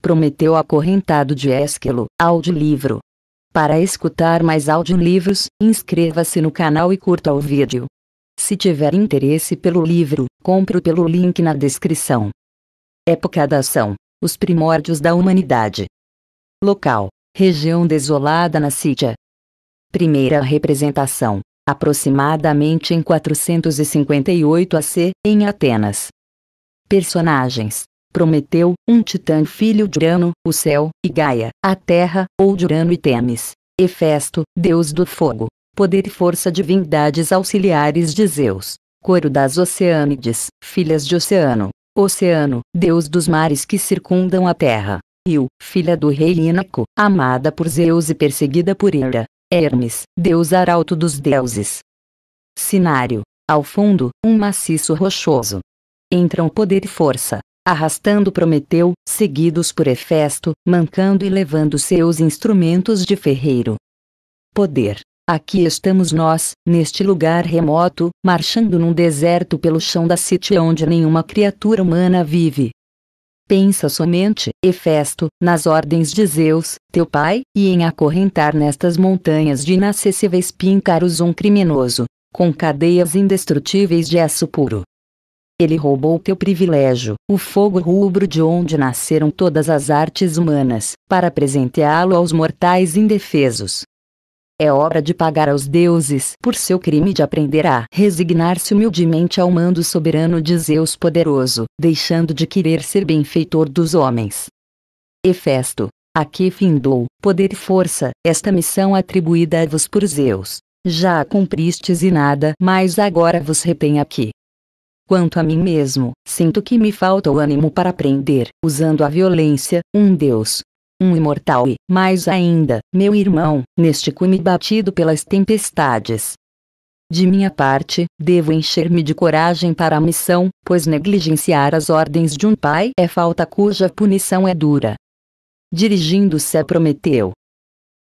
prometeu acorrentado de Esquilo, audiolivro. Para escutar mais audiolivros, inscreva-se no canal e curta o vídeo. Se tiver interesse pelo livro, compre pelo link na descrição. Época da ação: Os primórdios da humanidade. Local: Região desolada na Síria. Primeira representação: aproximadamente em 458 AC, em Atenas. Personagens: Prometeu, um titã filho de Urano, o céu, e Gaia, a terra, ou de Urano e Temis. Hefesto, deus do fogo. Poder e força divindades auxiliares de Zeus. Coro das Oceânides, filhas de Oceano. Oceano, deus dos mares que circundam a terra. Io, filha do rei Inaco, amada por Zeus e perseguida por Hera. Hermes, deus arauto dos deuses. Cinário. Ao fundo, um maciço rochoso. Entram poder e força, arrastando Prometeu, seguidos por Hefesto, mancando e levando seus instrumentos de ferreiro. Poder. Aqui estamos nós, neste lugar remoto, marchando num deserto pelo chão da City onde nenhuma criatura humana vive. Pensa somente, Hefesto, nas ordens de Zeus, teu pai, e em acorrentar nestas montanhas de inacessíveis píncaros um criminoso, com cadeias indestrutíveis de aço puro. Ele roubou teu privilégio, o fogo rubro de onde nasceram todas as artes humanas, para presenteá-lo aos mortais indefesos. É obra de pagar aos deuses por seu crime de aprender a resignar-se humildemente ao mando soberano de Zeus poderoso, deixando de querer ser benfeitor dos homens. Efesto, aqui findou, poder e força, esta missão atribuída a vos por Zeus. Já a cumpristes e nada mais agora vos retém aqui. Quanto a mim mesmo, sinto que me falta o ânimo para aprender, usando a violência, um Deus. Um imortal e, mais ainda, meu irmão, neste cume batido pelas tempestades. De minha parte, devo encher-me de coragem para a missão, pois negligenciar as ordens de um pai é falta cuja punição é dura. Dirigindo-se a Prometeu,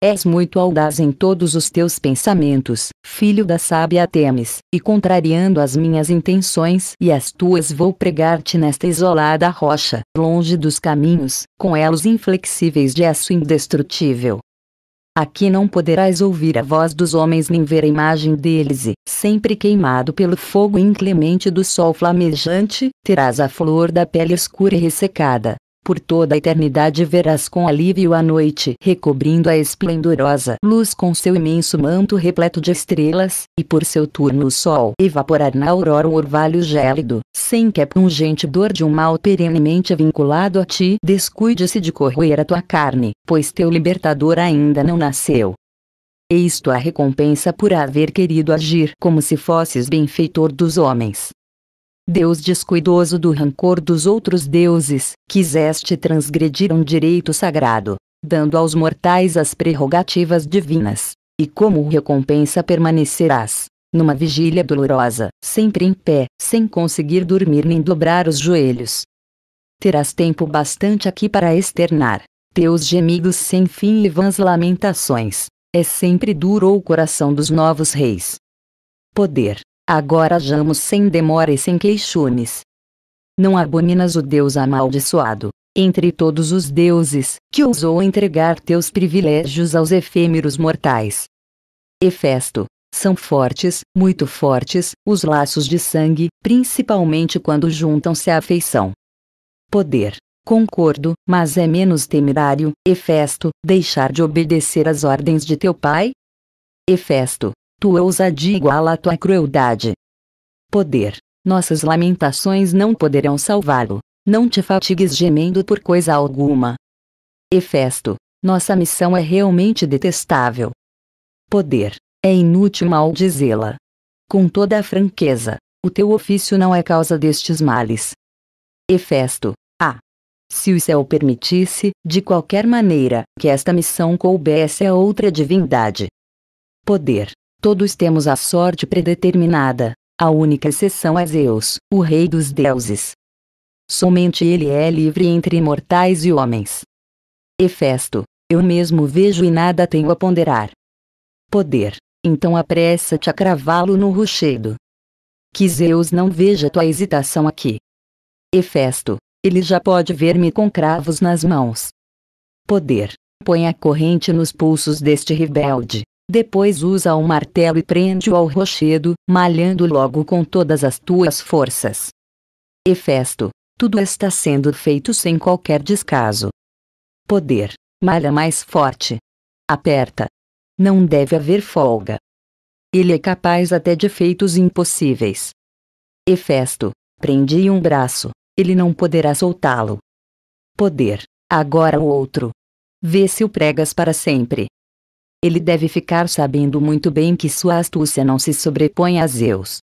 És muito audaz em todos os teus pensamentos, filho da sábia Temes, e contrariando as minhas intenções e as tuas vou pregar-te nesta isolada rocha, longe dos caminhos, com elos inflexíveis de aço indestrutível. Aqui não poderás ouvir a voz dos homens nem ver a imagem deles e, sempre queimado pelo fogo inclemente do sol flamejante, terás a flor da pele escura e ressecada, por toda a eternidade verás com alívio a noite recobrindo a esplendorosa luz com seu imenso manto repleto de estrelas, e por seu turno o sol evaporar na aurora o orvalho gélido, sem que a pungente dor de um mal perenemente vinculado a ti descuide-se de corroer a tua carne, pois teu libertador ainda não nasceu. Eis tua recompensa por haver querido agir como se fosses benfeitor dos homens. Deus descuidoso do rancor dos outros deuses, quiseste transgredir um direito sagrado, dando aos mortais as prerrogativas divinas. E como recompensa permanecerás, numa vigília dolorosa, sempre em pé, sem conseguir dormir nem dobrar os joelhos. Terás tempo bastante aqui para externar teus gemidos sem fim e vãs lamentações. É sempre duro o coração dos novos reis. Poder Agora jamos sem demora e sem queixumes. Não abominas o Deus amaldiçoado, entre todos os deuses, que ousou entregar teus privilégios aos efêmeros mortais. Hefesto, são fortes, muito fortes, os laços de sangue, principalmente quando juntam-se à afeição. Poder. Concordo, mas é menos temerário, Hefesto, deixar de obedecer às ordens de teu pai? Hefesto, tua ousadia igual à tua crueldade. Poder. Nossas lamentações não poderão salvá-lo. Não te fatigues gemendo por coisa alguma. efesto Nossa missão é realmente detestável. Poder. É inútil dizê la Com toda a franqueza, o teu ofício não é causa destes males. efesto Ah! Se o céu permitisse, de qualquer maneira, que esta missão coubesse a outra divindade. Poder. Todos temos a sorte predeterminada. A única exceção é Zeus, o rei dos deuses. Somente ele é livre entre imortais e homens. Hefesto, eu mesmo vejo e nada tenho a ponderar. Poder, então apressa-te a cravá-lo no rochedo. Que Zeus não veja tua hesitação aqui. Hefesto, ele já pode ver-me com cravos nas mãos. Poder, põe a corrente nos pulsos deste rebelde. Depois usa um martelo e prende-o ao rochedo, malhando logo com todas as tuas forças. Hefesto, tudo está sendo feito sem qualquer descaso. Poder, malha mais forte. Aperta. Não deve haver folga. Ele é capaz até de feitos impossíveis. Hefesto, prende um braço, ele não poderá soltá-lo. Poder, agora o outro. Vê se o pregas para sempre ele deve ficar sabendo muito bem que sua astúcia não se sobrepõe a Zeus.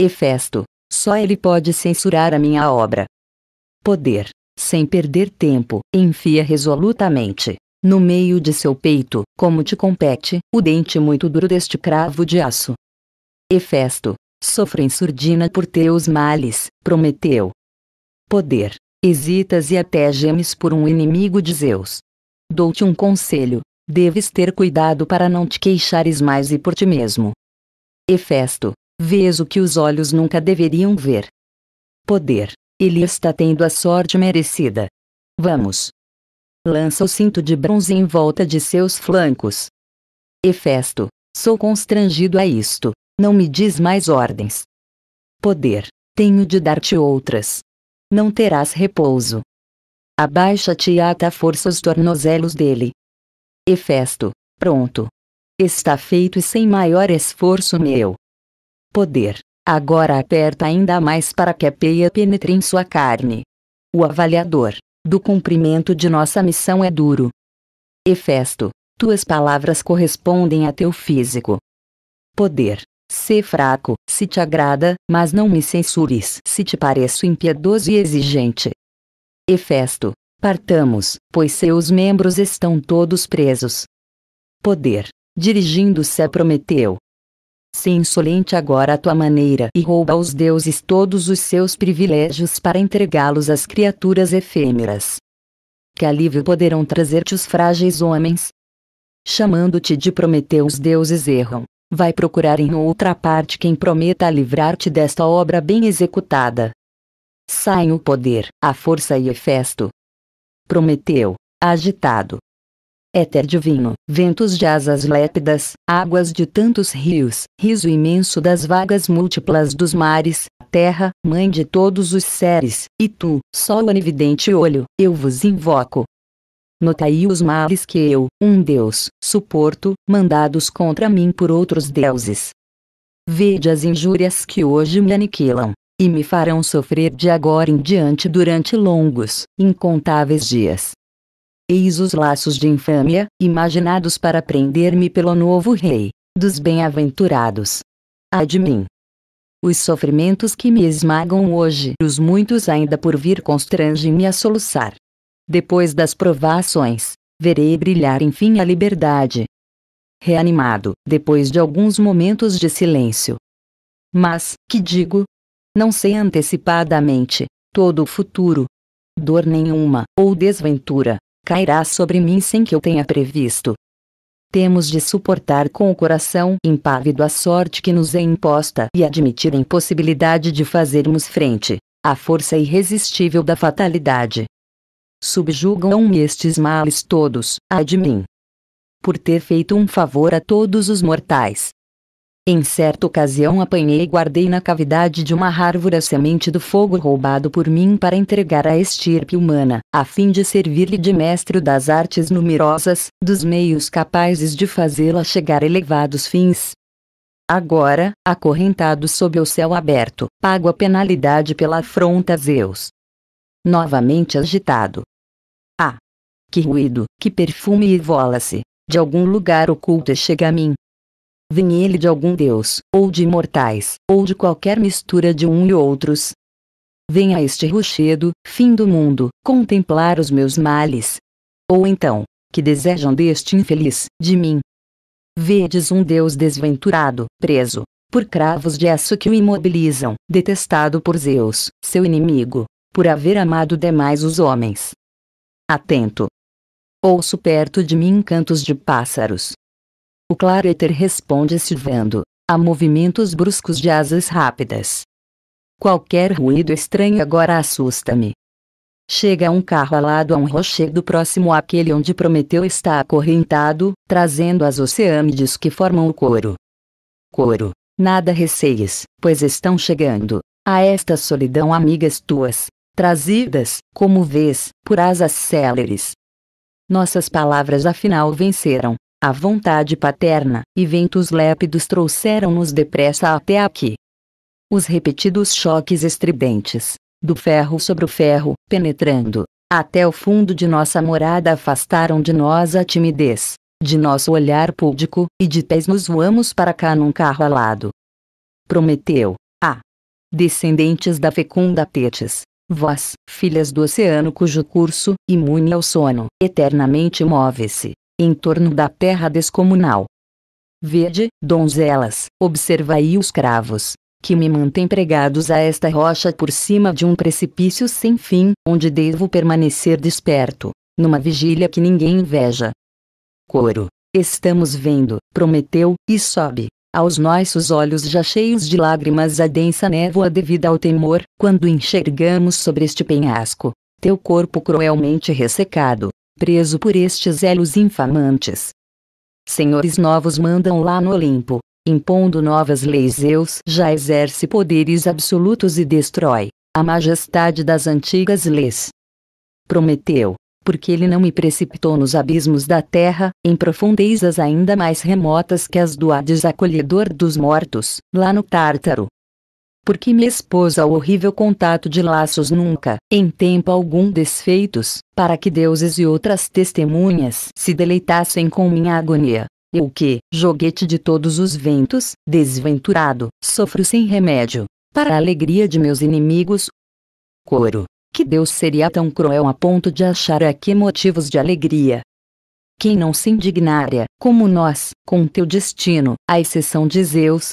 Hefesto, só ele pode censurar a minha obra. Poder, sem perder tempo, enfia resolutamente, no meio de seu peito, como te compete, o dente muito duro deste cravo de aço. Hefesto, sofro em surdina por teus males, prometeu. Poder, hesitas e até gemes por um inimigo de Zeus. Dou-te um conselho, deves ter cuidado para não te queixares mais e por ti mesmo. Efesto, vês o que os olhos nunca deveriam ver. Poder, ele está tendo a sorte merecida. Vamos. Lança o cinto de bronze em volta de seus flancos. Efesto, sou constrangido a isto, não me diz mais ordens. Poder, tenho de dar-te outras. Não terás repouso. Abaixa-te e ata a força os tornozelos dele, Efesto, pronto. Está feito e sem maior esforço meu poder. Agora aperta ainda mais para que a peia penetre em sua carne. O avaliador do cumprimento de nossa missão é duro. Efesto, tuas palavras correspondem a teu físico. Poder, ser fraco, se te agrada, mas não me censures se te pareço impiedoso e exigente. Efesto, Partamos, pois seus membros estão todos presos. Poder, dirigindo-se a Prometeu. Se insolente agora a tua maneira e rouba aos deuses todos os seus privilégios para entregá-los às criaturas efêmeras. Que alívio poderão trazer-te os frágeis homens? Chamando-te de Prometeu, os deuses erram. Vai procurar em outra parte quem prometa livrar-te desta obra bem executada. Saem o poder, a força e Hefesto, prometeu, agitado. Éter divino, ventos de asas lépidas, águas de tantos rios, riso imenso das vagas múltiplas dos mares, terra, mãe de todos os seres, e tu, sol onividente olho, eu vos invoco. Notai os males que eu, um Deus, suporto, mandados contra mim por outros deuses. Vede as injúrias que hoje me aniquilam, e me farão sofrer de agora em diante durante longos, incontáveis dias. Eis os laços de infâmia, imaginados para prender-me pelo novo rei, dos bem-aventurados. Ai de mim! Os sofrimentos que me esmagam hoje, os muitos ainda por vir, constrangem-me a soluçar. Depois das provações, verei brilhar enfim a liberdade. Reanimado, depois de alguns momentos de silêncio. Mas, que digo, não sei antecipadamente, todo o futuro. Dor nenhuma, ou desventura, cairá sobre mim sem que eu tenha previsto. Temos de suportar com o coração impávido a sorte que nos é imposta e admitir a impossibilidade de fazermos frente à força irresistível da fatalidade. Subjugam-me estes males todos, ai de mim. Por ter feito um favor a todos os mortais, em certa ocasião apanhei e guardei na cavidade de uma árvore a semente do fogo roubado por mim para entregar à estirpe humana, a fim de servir-lhe de mestre das artes numerosas, dos meios capazes de fazê-la chegar a elevados fins. Agora, acorrentado sob o céu aberto, pago a penalidade pela afronta a Zeus. Novamente agitado. Ah! Que ruído, que perfume e vola-se! De algum lugar oculto chega a mim, Vem ele de algum deus, ou de mortais, ou de qualquer mistura de um e outros. Venha este rochedo, fim do mundo, contemplar os meus males. Ou então, que desejam deste infeliz, de mim. Vedes um Deus desventurado, preso, por cravos de aço que o imobilizam, detestado por Zeus, seu inimigo, por haver amado demais os homens. Atento. Ouço perto de mim cantos de pássaros, o Clareter responde se vendo a movimentos bruscos de asas rápidas. Qualquer ruído estranho agora assusta-me. Chega um carro alado a um rochedo próximo àquele onde Prometeu está acorrentado, trazendo as oceânides que formam o couro. Couro, nada receies, pois estão chegando a esta solidão amigas tuas, trazidas, como vês, por asas céleres. Nossas palavras afinal venceram, a vontade paterna e ventos lépidos trouxeram-nos depressa até aqui. Os repetidos choques estridentes, do ferro sobre o ferro, penetrando até o fundo de nossa morada, afastaram de nós a timidez, de nosso olhar púdico, e de pés nos voamos para cá num carro alado. Prometeu, a descendentes da fecunda Tetis, vós, filhas do oceano cujo curso, imune ao sono, eternamente move-se, em torno da terra descomunal. Vede, donzelas, observai os cravos, que me mantêm pregados a esta rocha por cima de um precipício sem fim, onde devo permanecer desperto, numa vigília que ninguém inveja. Coro. Estamos vendo, Prometeu, e sobe. Aos nossos olhos já cheios de lágrimas a densa névoa devida ao temor, quando enxergamos sobre este penhasco, teu corpo cruelmente ressecado, preso por estes elos infamantes. Senhores novos mandam lá no Olimpo, impondo novas leis Zeus já exerce poderes absolutos e destrói a majestade das antigas leis. Prometeu, porque ele não me precipitou nos abismos da terra, em profundezas ainda mais remotas que as do Hades acolhedor dos mortos, lá no Tártaro, porque me expôs ao horrível contato de laços nunca, em tempo algum desfeitos, para que deuses e outras testemunhas se deleitassem com minha agonia. Eu que, joguete de todos os ventos, desventurado, sofro sem remédio, para a alegria de meus inimigos. Coro. Que Deus seria tão cruel a ponto de achar aqui motivos de alegria, quem não se indignaria, como nós, com teu destino, à exceção de Zeus,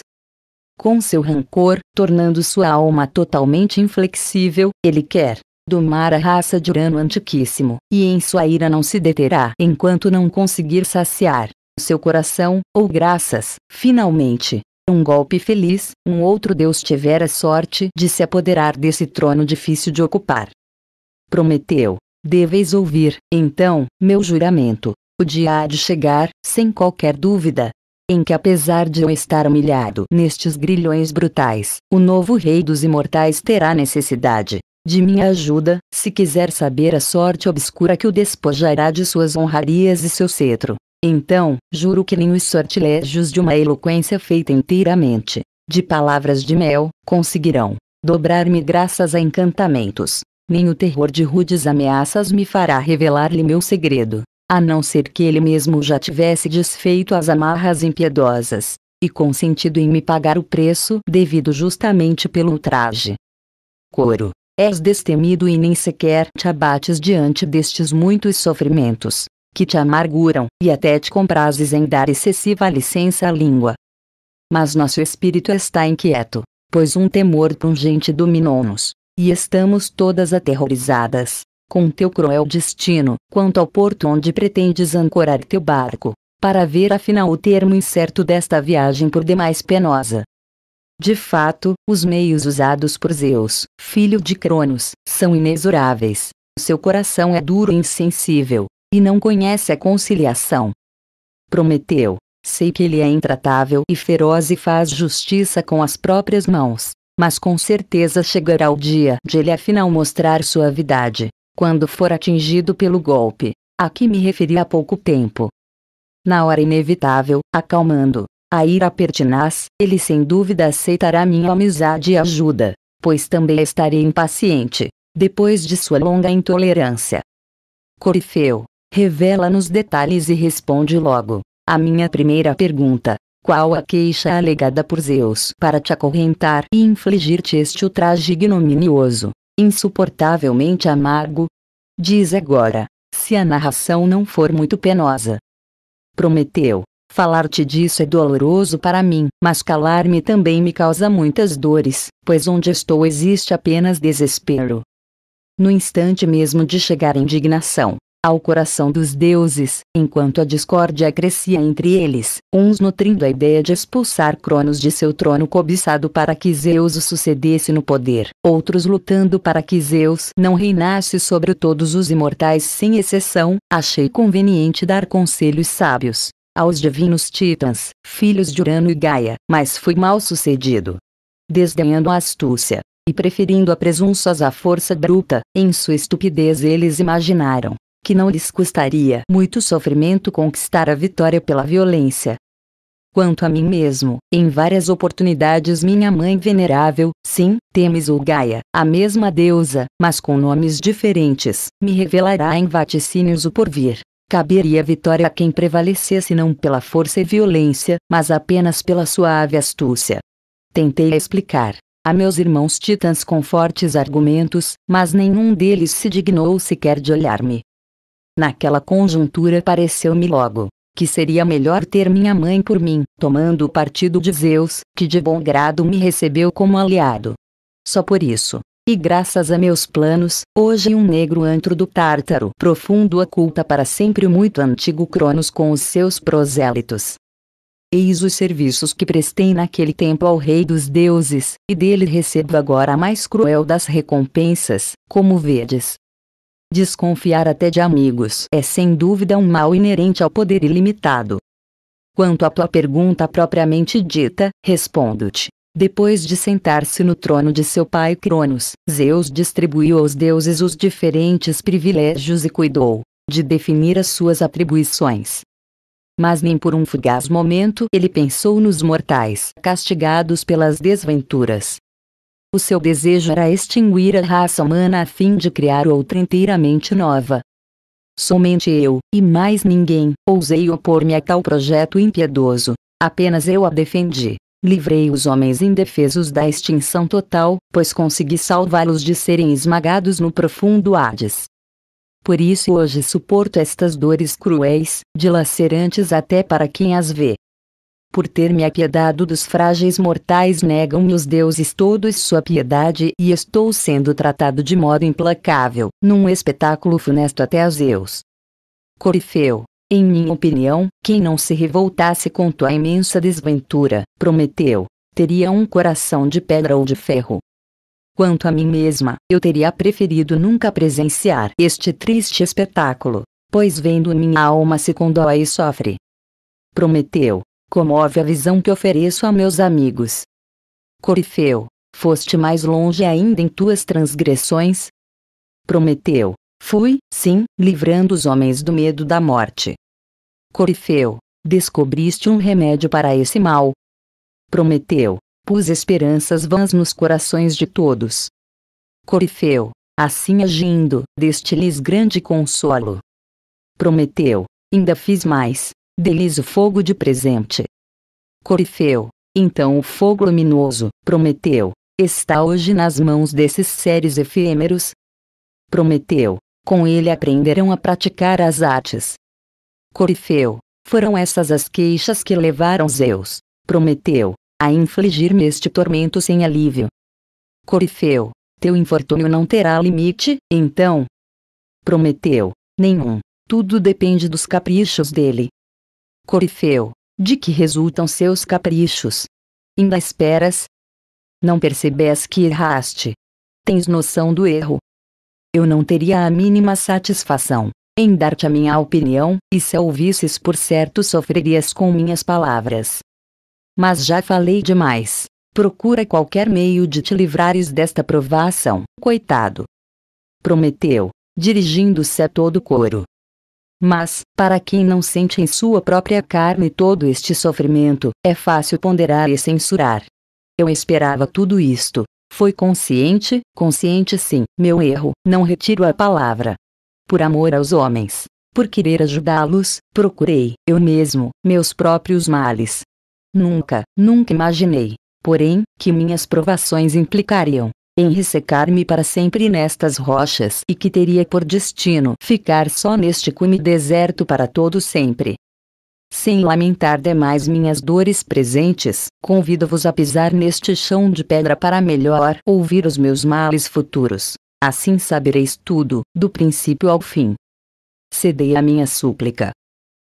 com seu rancor, tornando sua alma totalmente inflexível, ele quer domar a raça de Urano Antiquíssimo, e em sua ira não se deterá enquanto não conseguir saciar seu coração, ou graças, finalmente. Um golpe feliz, um outro deus tiver a sorte de se apoderar desse trono difícil de ocupar. Prometeu. Deveis ouvir, então, meu juramento. O dia há de chegar, sem qualquer dúvida, em que apesar de eu estar humilhado nestes grilhões brutais, o novo rei dos imortais terá necessidade de minha ajuda, se quiser saber a sorte obscura que o despojará de suas honrarias e seu cetro. Então, juro que nem os sortilégios de uma eloquência feita inteiramente de palavras de mel conseguirão dobrar-me graças a encantamentos. Nem o terror de rudes ameaças me fará revelar-lhe meu segredo a não ser que ele mesmo já tivesse desfeito as amarras impiedosas, e consentido em me pagar o preço devido justamente pelo ultraje. Coro, és destemido e nem sequer te abates diante destes muitos sofrimentos, que te amarguram, e até te comprases em dar excessiva licença à língua. Mas nosso espírito está inquieto, pois um temor pungente dominou-nos, e estamos todas aterrorizadas, com teu cruel destino, quanto ao porto onde pretendes ancorar teu barco, para ver afinal o termo incerto desta viagem por demais penosa. De fato, os meios usados por Zeus, filho de Cronos, são inexoráveis. Seu coração é duro e insensível, e não conhece a conciliação. Prometeu, sei que ele é intratável e feroz e faz justiça com as próprias mãos, mas com certeza chegará o dia de ele afinal mostrar suavidade, quando for atingido pelo golpe, a que me referi há pouco tempo. Na hora inevitável, acalmando a ira pertinaz, ele sem dúvida aceitará minha amizade e ajuda, pois também estarei impaciente, depois de sua longa intolerância. Corifeu, revela-nos detalhes e responde logo. A minha primeira pergunta: qual a queixa alegada por Zeus para te acorrentar e infligir-te este ultraje ignominioso? insuportavelmente amargo. Diz agora, se a narração não for muito penosa. Prometeu. Falar-te disso é doloroso para mim, mas calar-me também me causa muitas dores, pois onde estou existe apenas desespero. No instante mesmo de chegar à indignação, ao coração dos deuses, enquanto a discórdia crescia entre eles, uns nutrindo a ideia de expulsar Cronos de seu trono cobiçado para que Zeus o sucedesse no poder, outros lutando para que Zeus não reinasse sobre todos os imortais sem exceção, achei conveniente dar conselhos sábios aos divinos titãs, filhos de Urano e Gaia, mas fui mal sucedido. Desdenhando a astúcia, e preferindo a presunçosa força bruta, em sua estupidez eles imaginaram que não lhes custaria muito sofrimento conquistar a vitória pela violência. Quanto a mim mesmo, em várias oportunidades minha mãe venerável, sim, Temis ou Gaia, a mesma deusa, mas com nomes diferentes, me revelará em vaticínios o porvir. Caberia vitória a quem prevalecesse não pela força e violência, mas apenas pela suave astúcia. Tentei explicar a meus irmãos titãs com fortes argumentos, mas nenhum deles se dignou sequer de olhar-me. Naquela conjuntura pareceu-me logo que seria melhor ter minha mãe por mim, tomando o partido de Zeus, que de bom grado me recebeu como aliado. Só por isso, e graças a meus planos, hoje um negro antro do Tártaro profundo oculta para sempre o muito antigo Cronos com os seus prosélitos. Eis os serviços que prestei naquele tempo ao rei dos deuses, e dele recebo agora a mais cruel das recompensas, como vedes. Desconfiar até de amigos é sem dúvida um mal inerente ao poder ilimitado. Quanto à tua pergunta propriamente dita, respondo-te. Depois de sentar-se no trono de seu pai Cronos, Zeus distribuiu aos deuses os diferentes privilégios e cuidou de definir as suas atribuições. Mas nem por um fugaz momento ele pensou nos mortais castigados pelas desventuras o seu desejo era extinguir a raça humana a fim de criar outra inteiramente nova. Somente eu, e mais ninguém, ousei opor-me a tal projeto impiedoso. Apenas eu a defendi. Livrei os homens indefesos da extinção total, pois consegui salvá-los de serem esmagados no profundo Hades. Por isso hoje suporto estas dores cruéis, dilacerantes até para quem as vê por ter me apiedado dos frágeis mortais negam-me os deuses todos sua piedade e estou sendo tratado de modo implacável, num espetáculo funesto até aos Zeus. Corifeu, em minha opinião, quem não se revoltasse com tua imensa desventura, prometeu, teria um coração de pedra ou de ferro. Quanto a mim mesma, eu teria preferido nunca presenciar este triste espetáculo, pois vendo minha alma se condói e sofre. Prometeu, comove a visão que ofereço a meus amigos. Corifeu, foste mais longe ainda em tuas transgressões? Prometeu, fui, sim, livrando os homens do medo da morte. Corifeu, descobriste um remédio para esse mal. Prometeu, pus esperanças vãs nos corações de todos. Corifeu, assim agindo, deste-lhes grande consolo. Prometeu, ainda fiz mais, Delis o fogo de presente. Corifeu, então o fogo luminoso, Prometeu, está hoje nas mãos desses seres efêmeros? Prometeu, com ele aprenderão a praticar as artes. Corifeu, foram essas as queixas que levaram Zeus, Prometeu, a infligir-me este tormento sem alívio. Corifeu, teu infortúnio não terá limite, então? Prometeu, nenhum, tudo depende dos caprichos dele, Corifeu, de que resultam seus caprichos? Ainda esperas? Não percebes que erraste? Tens noção do erro? Eu não teria a mínima satisfação em dar-te a minha opinião, e se a ouvisses por certo sofrerias com minhas palavras. Mas já falei demais. Procura qualquer meio de te livrares desta provação, coitado. Prometeu, dirigindo-se a todo coro. Mas, para quem não sente em sua própria carne todo este sofrimento, é fácil ponderar e censurar. Eu esperava tudo isto. Foi consciente, consciente sim, meu erro, não retiro a palavra. Por amor aos homens, por querer ajudá-los, procurei, eu mesmo, meus próprios males. Nunca, nunca imaginei, porém, que minhas provações implicariam, em ressecar-me para sempre nestas rochas e que teria por destino ficar só neste cume deserto para todo sempre. Sem lamentar demais minhas dores presentes, convido-vos a pisar neste chão de pedra para melhor ouvir os meus males futuros. Assim sabereis tudo, do princípio ao fim. Cedei a minha súplica.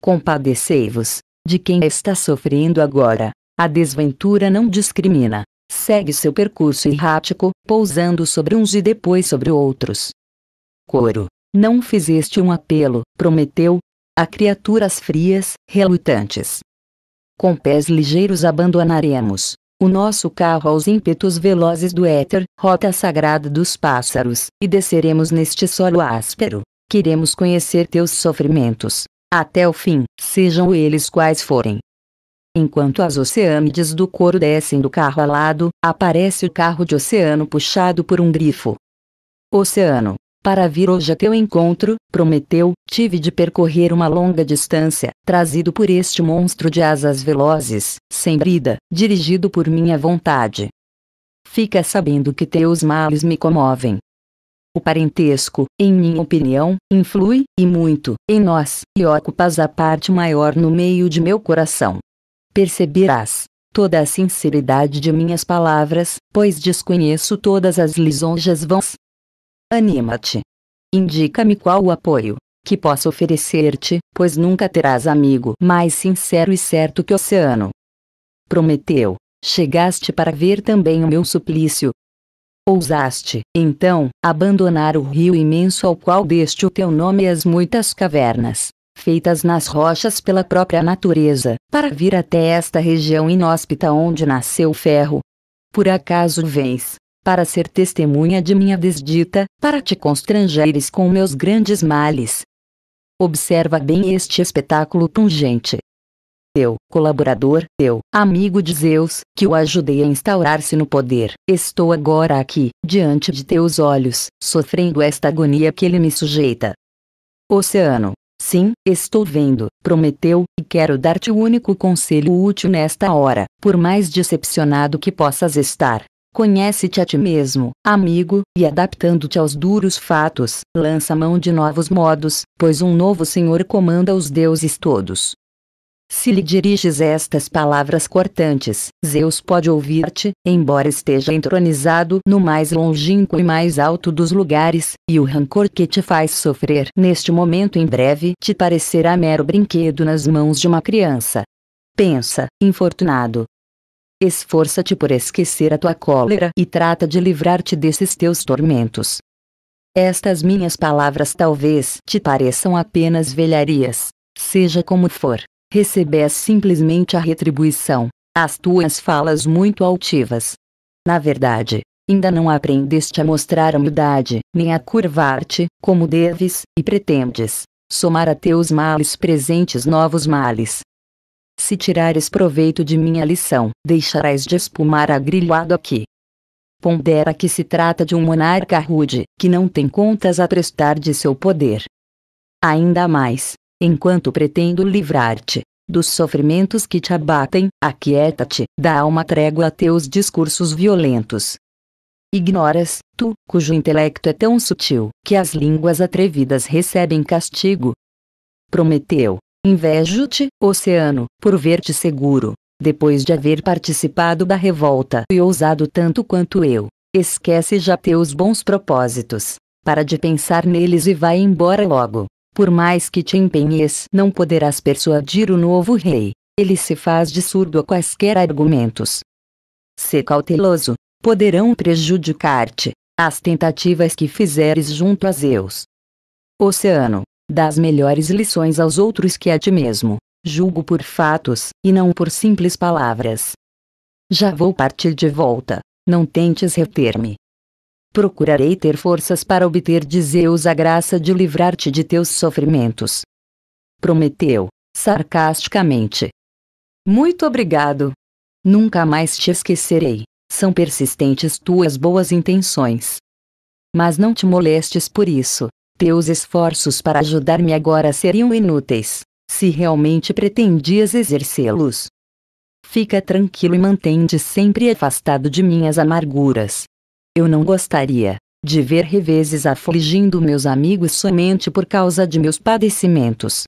Compadecei-vos de quem está sofrendo agora. A desventura não discrimina segue seu percurso errático, pousando sobre uns e depois sobre outros. Coro. Não fizeste um apelo, prometeu, a criaturas frias, relutantes. Com pés ligeiros abandonaremos o nosso carro aos ímpetos velozes do éter, rota sagrada dos pássaros, e desceremos neste solo áspero. Queremos conhecer teus sofrimentos. Até o fim, sejam eles quais forem. Enquanto as oceânides do couro descem do carro alado, aparece o carro de oceano puxado por um grifo. Oceano. Para vir hoje a teu encontro, prometeu, tive de percorrer uma longa distância, trazido por este monstro de asas velozes, sem brida, dirigido por minha vontade. Fica sabendo que teus males me comovem. O parentesco, em minha opinião, influi, e muito, em nós, e ocupas a parte maior no meio de meu coração perceberás toda a sinceridade de minhas palavras, pois desconheço todas as lisonjas vãs. Anima-te. Indica-me qual o apoio que posso oferecer-te, pois nunca terás amigo mais sincero e certo que Oceano. Prometeu, chegaste para ver também o meu suplício. Ousaste, então, abandonar o rio imenso ao qual deste o teu nome e as muitas cavernas, feitas nas rochas pela própria natureza, para vir até esta região inóspita onde nasceu o ferro. Por acaso vens, para ser testemunha de minha desdita, para te constrangeres com meus grandes males. Observa bem este espetáculo pungente. Eu, colaborador, eu, amigo de Zeus, que o ajudei a instaurar-se no poder, estou agora aqui, diante de teus olhos, sofrendo esta agonia que ele me sujeita. Oceano, Sim, estou vendo, prometeu, e quero dar-te o único conselho útil nesta hora, por mais decepcionado que possas estar. Conhece-te a ti mesmo, amigo, e adaptando-te aos duros fatos, lança mão de novos modos, pois um novo Senhor comanda os deuses todos. Se lhe diriges estas palavras cortantes, Zeus pode ouvir-te, embora esteja entronizado no mais longínquo e mais alto dos lugares, e o rancor que te faz sofrer neste momento em breve te parecerá mero brinquedo nas mãos de uma criança. Pensa, infortunado, Esforça-te por esquecer a tua cólera e trata de livrar-te desses teus tormentos. Estas minhas palavras talvez te pareçam apenas velharias. Seja como for, recebes é simplesmente a retribuição, às tuas falas muito altivas. Na verdade, ainda não aprendeste a mostrar humildade, nem a curvar-te, como deves, e pretendes, somar a teus males presentes novos males. Se tirares proveito de minha lição, deixarás de espumar agrilhado aqui. Pondera que se trata de um monarca rude, que não tem contas a prestar de seu poder. Ainda mais, enquanto pretendo livrar-te dos sofrimentos que te abatem, aquieta-te, dá uma trégua a teus discursos violentos. Ignoras, tu, cujo intelecto é tão sutil, que as línguas atrevidas recebem castigo. Prometeu, invejo-te, oceano, por ver-te seguro, depois de haver participado da revolta e ousado tanto quanto eu, esquece já teus bons propósitos, para de pensar neles e vai embora logo. Por mais que te empenhes, não poderás persuadir o novo rei. Ele se faz de surdo a quaisquer argumentos. Se cauteloso, poderão prejudicar-te as tentativas que fizeres junto a Zeus. Oceano, das melhores lições aos outros que a ti mesmo. Julgo por fatos, e não por simples palavras. Já vou partir de volta. Não tentes reter-me procurarei ter forças para obter de Zeus a graça de livrar-te de teus sofrimentos. Prometeu, sarcasticamente. Muito obrigado. Nunca mais te esquecerei, são persistentes tuas boas intenções. Mas não te molestes por isso, teus esforços para ajudar-me agora seriam inúteis, se realmente pretendias exercê-los. Fica tranquilo e mantém-te sempre afastado de minhas amarguras. Eu não gostaria de ver reveses afligindo meus amigos somente por causa de meus padecimentos.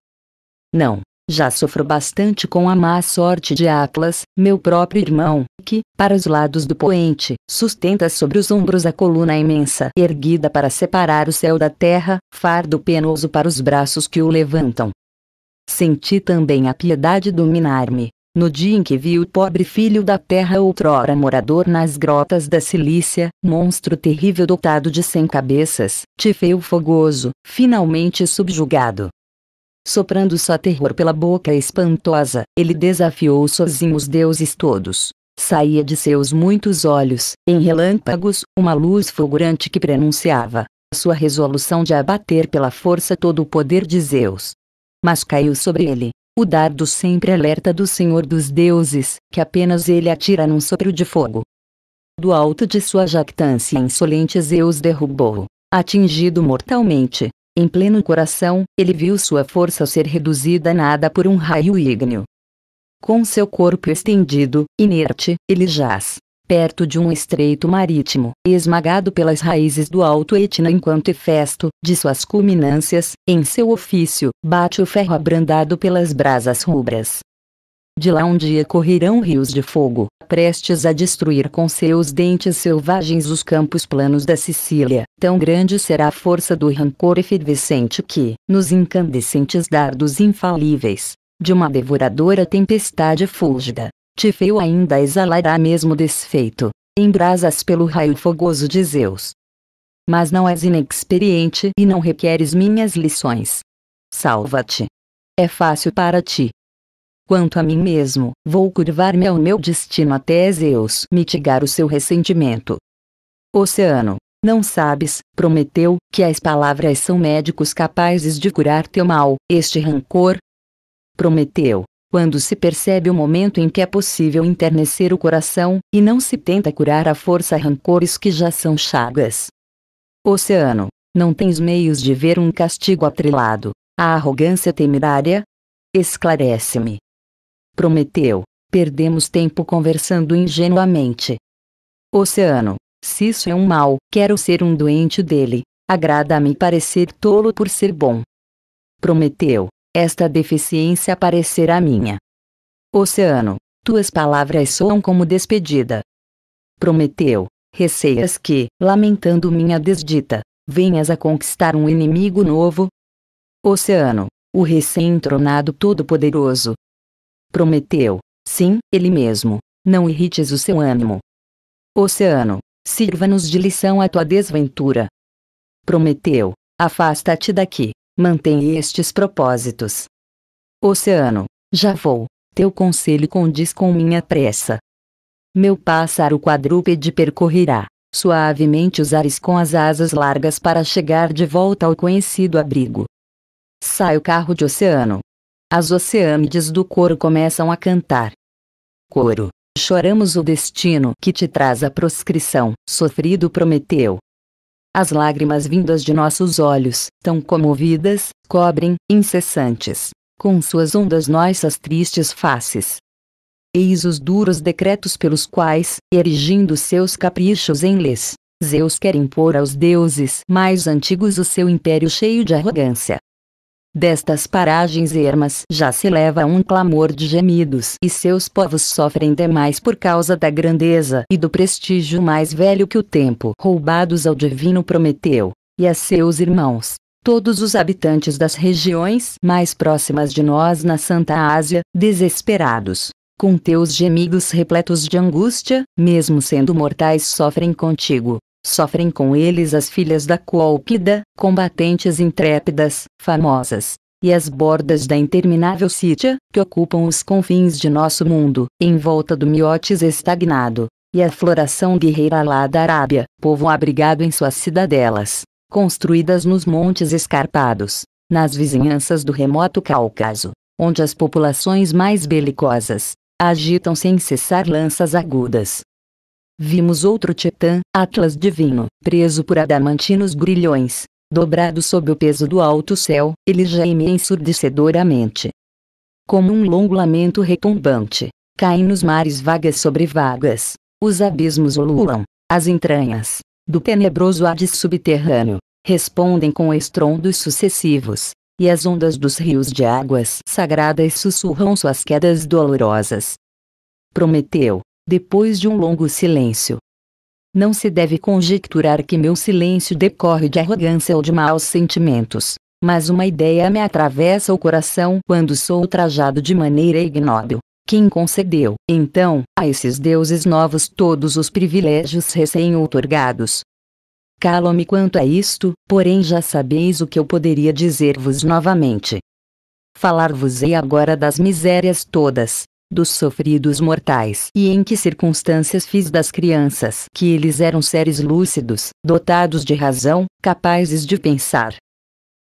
Não, já sofro bastante com a má sorte de Atlas, meu próprio irmão, que, para os lados do poente, sustenta sobre os ombros a coluna imensa erguida para separar o céu da terra, fardo penoso para os braços que o levantam. Senti também a piedade dominar-me, no dia em que vi o pobre filho da terra outrora morador nas grotas da Cilícia, monstro terrível dotado de cem cabeças, Tifeu fogoso, finalmente subjugado. Soprando só terror pela boca espantosa, ele desafiou sozinho os deuses todos. Saía de seus muitos olhos, em relâmpagos, uma luz fulgurante que prenunciava sua resolução de abater pela força todo o poder de Zeus. Mas caiu sobre ele, o dardo sempre alerta do Senhor dos deuses, que apenas ele atira num sopro de fogo. Do alto de sua jactância insolente Zeus derrubou, atingido mortalmente. Em pleno coração, ele viu sua força ser reduzida a nada por um raio ígneo. Com seu corpo estendido, inerte, ele jaz, perto de um estreito marítimo, esmagado pelas raízes do Alto Etna enquanto efesto de suas culminâncias, em seu ofício, bate o ferro abrandado pelas brasas rubras. De lá um dia correrão rios de fogo, prestes a destruir com seus dentes selvagens os campos planos da Sicília. Tão grande será a força do rancor efervescente que, nos incandescentes dardos infalíveis, de uma devoradora tempestade fúlgida, Tifeu ainda exalará mesmo desfeito, em brasas pelo raio fogoso de Zeus. Mas não és inexperiente e não requeres minhas lições. Salva-te. É fácil para ti. Quanto a mim mesmo, vou curvar-me ao meu destino até Zeus mitigar o seu ressentimento. Oceano, não sabes, prometeu, que as palavras são médicos capazes de curar teu mal, este rancor? Prometeu, quando se percebe o momento em que é possível enternecer o coração, e não se tenta curar a força rancores que já são chagas. Oceano, não tens meios de ver um castigo atrelado à arrogância temerária? Esclarece-me. Prometeu, perdemos tempo conversando ingenuamente. Oceano, se isso é um mal, quero ser um doente dele, agrada-me parecer tolo por ser bom. Prometeu, esta deficiência parecerá minha. Oceano, tuas palavras soam como despedida. Prometeu, receias que, lamentando minha desdita, venhas a conquistar um inimigo novo? Oceano, o recém-entronado Todo-Poderoso. Prometeu, sim, ele mesmo, não irrites o seu ânimo. Oceano, sirva-nos de lição a tua desventura. Prometeu, afasta-te daqui, mantém estes propósitos. Oceano, já vou, teu conselho condiz com minha pressa. Meu pássaro quadrúpede percorrerá, suavemente os ares com as asas largas para chegar de volta ao conhecido abrigo. Sai o carro de oceano. As oceânides do coro começam a cantar. Coro, choramos o destino que te traz a proscrição, sofrido Prometeu, as lágrimas vindas de nossos olhos, tão comovidas, cobrem, incessantes, com suas ondas nossas tristes faces. Eis os duros decretos pelos quais, erigindo seus caprichos em leis, Zeus quer impor aos deuses mais antigos o seu império cheio de arrogância, Destas paragens ermas já se leva um clamor de gemidos e seus povos sofrem demais por causa da grandeza e do prestígio mais velho que o tempo roubados ao divino Prometeu e a seus irmãos. Todos os habitantes das regiões mais próximas de nós na Santa Ásia, desesperados, com teus gemidos repletos de angústia, mesmo sendo mortais sofrem contigo, Sofrem com eles as filhas da Qualpida, combatentes intrépidas, famosas, e as bordas da interminável Sítia, que ocupam os confins de nosso mundo, em volta do miotes estagnado, e a floração guerreira lá da Arábia, povo abrigado em suas cidadelas, construídas nos montes escarpados, nas vizinhanças do remoto Cáucaso, onde as populações mais belicosas agitam sem cessar lanças agudas, Vimos outro titã, Atlas divino, preso por adamantinos grilhões. Dobrado sob o peso do alto céu, ele geme ensurdecedoramente. Como um longo lamento retumbante, caem nos mares vagas sobre vagas. Os abismos ululam, as entranhas do tenebroso Hades subterrâneo respondem com estrondos sucessivos, e as ondas dos rios de águas sagradas sussurram suas quedas dolorosas. Prometeu, depois de um longo silêncio. Não se deve conjecturar que meu silêncio decorre de arrogância ou de maus sentimentos, mas uma ideia me atravessa o coração quando sou trajado de maneira ignóbil. Quem concedeu, então, a esses deuses novos todos os privilégios recém-outorgados? Calo-me quanto a isto, porém já sabeis o que eu poderia dizer-vos novamente. Falar-vos-ei agora das misérias todas, dos sofridos mortais e em que circunstâncias fiz das crianças que eles eram seres lúcidos, dotados de razão, capazes de pensar.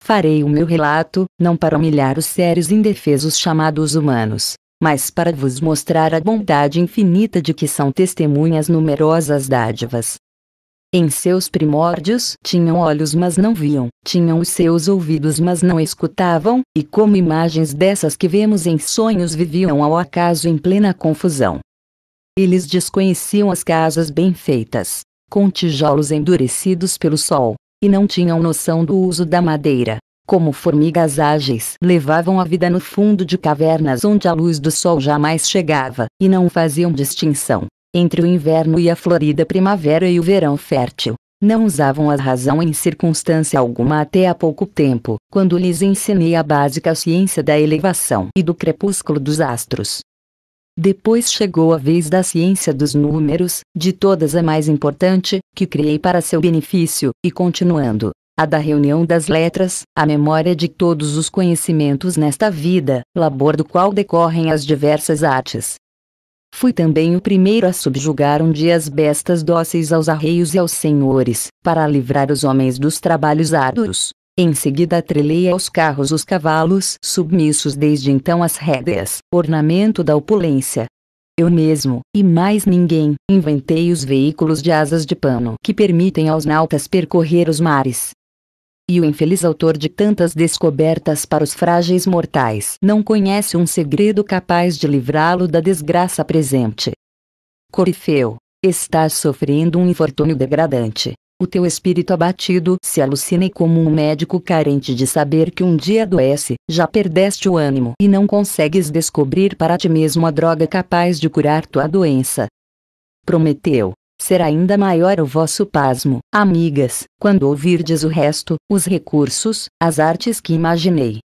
Farei o meu relato, não para humilhar os seres indefesos chamados humanos, mas para vos mostrar a bondade infinita de que são testemunhas numerosas dádivas, em seus primórdios, tinham olhos mas não viam, tinham os seus ouvidos mas não escutavam, e como imagens dessas que vemos em sonhos viviam ao acaso em plena confusão. Eles desconheciam as casas bem feitas, com tijolos endurecidos pelo sol, e não tinham noção do uso da madeira. Como formigas ágeis, levavam a vida no fundo de cavernas onde a luz do sol jamais chegava, e não faziam distinção entre o inverno e a florida primavera e o verão fértil, não usavam a razão em circunstância alguma até há pouco tempo, quando lhes ensinei a básica ciência da elevação e do crepúsculo dos astros. Depois chegou a vez da ciência dos números, de todas a mais importante, que criei para seu benefício, e continuando, a da reunião das letras, a memória de todos os conhecimentos nesta vida, labor do qual decorrem as diversas artes, Fui também o primeiro a subjugar um dia as bestas dóceis aos arreios e aos senhores, para livrar os homens dos trabalhos árduos. Em seguida atrelei aos carros os cavalos, submissos desde então às rédeas, ornamento da opulência. Eu mesmo, e mais ninguém, inventei os veículos de asas de pano que permitem aos nautas percorrer os mares, e o infeliz autor de tantas descobertas para os frágeis mortais não conhece um segredo capaz de livrá-lo da desgraça presente. Corifeu, estás sofrendo um infortúnio degradante. O teu espírito abatido se alucina e como um médico carente de saber que um dia adoece, já perdeste o ânimo e não consegues descobrir para ti mesmo a droga capaz de curar tua doença. Prometeu, será ainda maior o vosso pasmo. Amigas, quando ouvirdes o resto, os recursos, as artes que imaginei.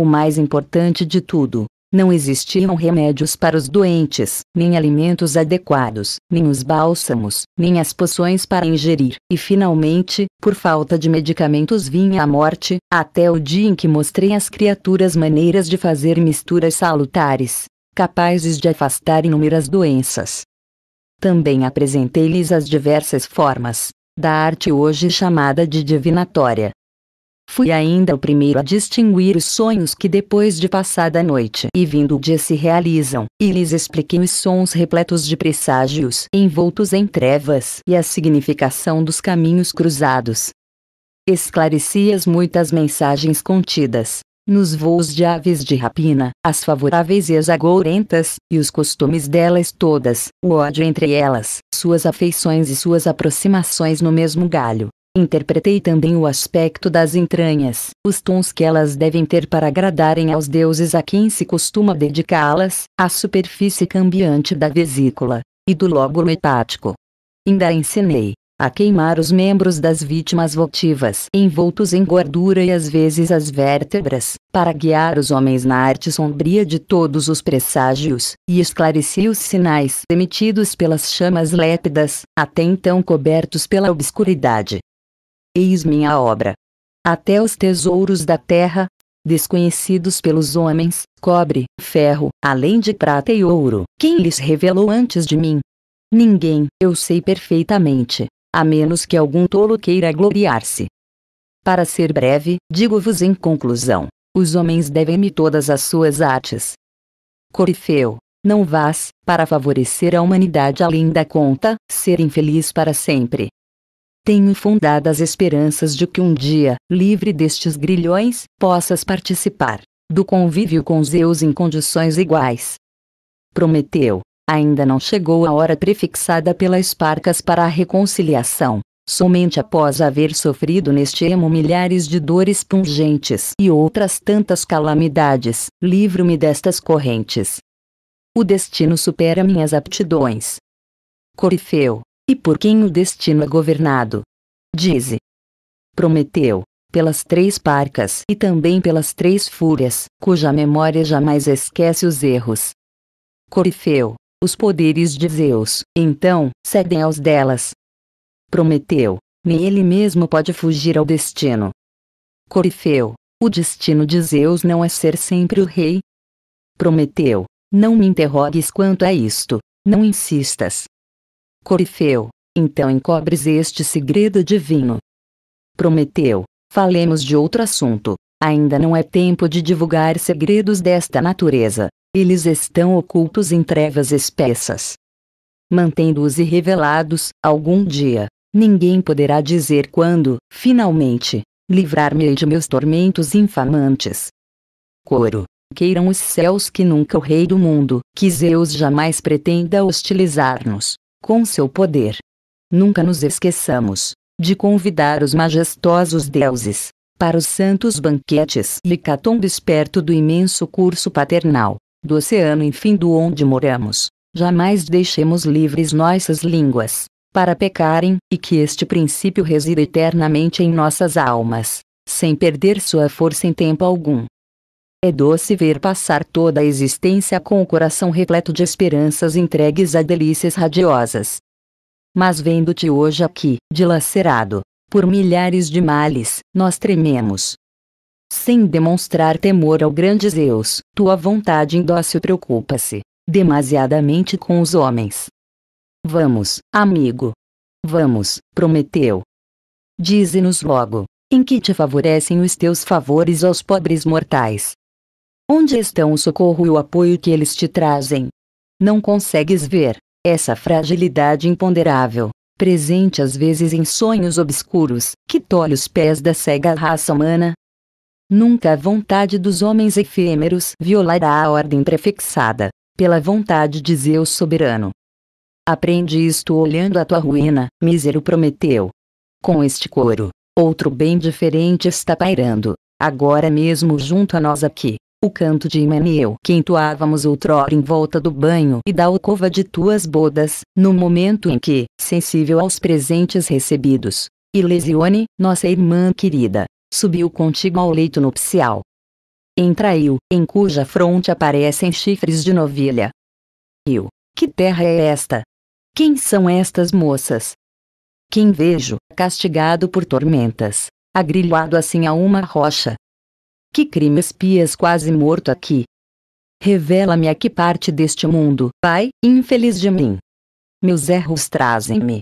O mais importante de tudo, não existiam remédios para os doentes, nem alimentos adequados, nem os bálsamos, nem as poções para ingerir. E finalmente, por falta de medicamentos vinha a morte, até o dia em que mostrei às criaturas maneiras de fazer misturas salutares, capazes de afastar inúmeras doenças. Também apresentei-lhes as diversas formas da arte hoje chamada de divinatória. Fui ainda o primeiro a distinguir os sonhos que depois de passada a noite e vindo o dia se realizam, e lhes expliquei os sons repletos de presságios envoltos em trevas e a significação dos caminhos cruzados. Esclareci as muitas mensagens contidas nos voos de aves de rapina, as favoráveis e as agourentas, e os costumes delas todas, o ódio entre elas, suas afeições e suas aproximações no mesmo galho. Interpretei também o aspecto das entranhas, os tons que elas devem ter para agradarem aos deuses a quem se costuma dedicá-las, a superfície cambiante da vesícula, e do lóbulo hepático. Ainda ensinei, a queimar os membros das vítimas votivas envoltos em gordura e às vezes as vértebras, para guiar os homens na arte sombria de todos os presságios, e esclarecia os sinais emitidos pelas chamas lépidas, até então cobertos pela obscuridade. Eis minha obra. Até os tesouros da terra, desconhecidos pelos homens, cobre, ferro, além de prata e ouro, quem lhes revelou antes de mim? Ninguém, eu sei perfeitamente a menos que algum tolo queira gloriar-se. Para ser breve, digo-vos em conclusão: os homens devem-me todas as suas artes. Corifeu, não vás, para favorecer a humanidade além da conta, ser infeliz para sempre. Tenho fundadas esperanças de que um dia, livre destes grilhões, possas participar do convívio com Zeus em condições iguais. Prometeu, Ainda não chegou a hora prefixada pelas parcas para a reconciliação. Somente após haver sofrido neste emo milhares de dores pungentes e outras tantas calamidades, livro-me destas correntes. O destino supera minhas aptidões. Corifeu. E por quem o destino é governado? Dize. Prometeu, pelas três parcas e também pelas três fúrias, cuja memória jamais esquece os erros. Corifeu, os poderes de Zeus, então, cedem aos delas. Prometeu, nem ele mesmo pode fugir ao destino. Corifeu, o destino de Zeus não é ser sempre o rei? Prometeu, não me interrogues quanto a isto, não insistas. Corifeu, então encobres este segredo divino. Prometeu, falemos de outro assunto. Ainda não é tempo de divulgar segredos desta natureza. Eles estão ocultos em trevas espessas. Mantendo-os irrevelados, algum dia, ninguém poderá dizer quando, finalmente, livrar-me de meus tormentos infamantes. Coro. Queiram os céus que nunca o rei do mundo, que Zeus jamais pretenda hostilizar-nos, com seu poder. Nunca nos esqueçamos de convidar os majestosos deuses para os santos banquetes e catombes perto do imenso curso paternal, do oceano enfim do onde moramos. Jamais deixemos livres nossas línguas, para pecarem, e que este princípio resida eternamente em nossas almas, sem perder sua força em tempo algum. É doce ver passar toda a existência com o coração repleto de esperanças entregues a delícias radiosas. Mas vendo-te hoje aqui, dilacerado, por milhares de males, nós trememos. Sem demonstrar temor ao grande Zeus, tua vontade indócil preocupa-se demasiadamente com os homens. Vamos, amigo. Vamos, Prometeu. Dize-nos logo, em que te favorecem os teus favores aos pobres mortais? Onde estão o socorro e o apoio que eles te trazem? Não consegues ver essa fragilidade imponderável, presente às vezes em sonhos obscuros, que tolhe os pés da cega raça humana. Nunca a vontade dos homens efêmeros violará a ordem prefixada, pela vontade de Zeus soberano. Aprende isto olhando a tua ruína, mísero Prometeu. Com este coro, outro bem diferente está pairando, agora mesmo junto a nós aqui o canto de Imaniel que entoávamos outrora em volta do banho e da alcova de tuas bodas, no momento em que, sensível aos presentes recebidos, Ilesione, nossa irmã querida, subiu contigo ao leito nupcial. Entraiu, em cuja fronte aparecem chifres de novilha. Eu, que terra é esta? Quem são estas moças? Quem vejo, castigado por tormentas, agrilhado assim a uma rocha, que crime espias quase morto aqui? Revela-me a que parte deste mundo vai, infeliz de mim. Meus erros trazem-me.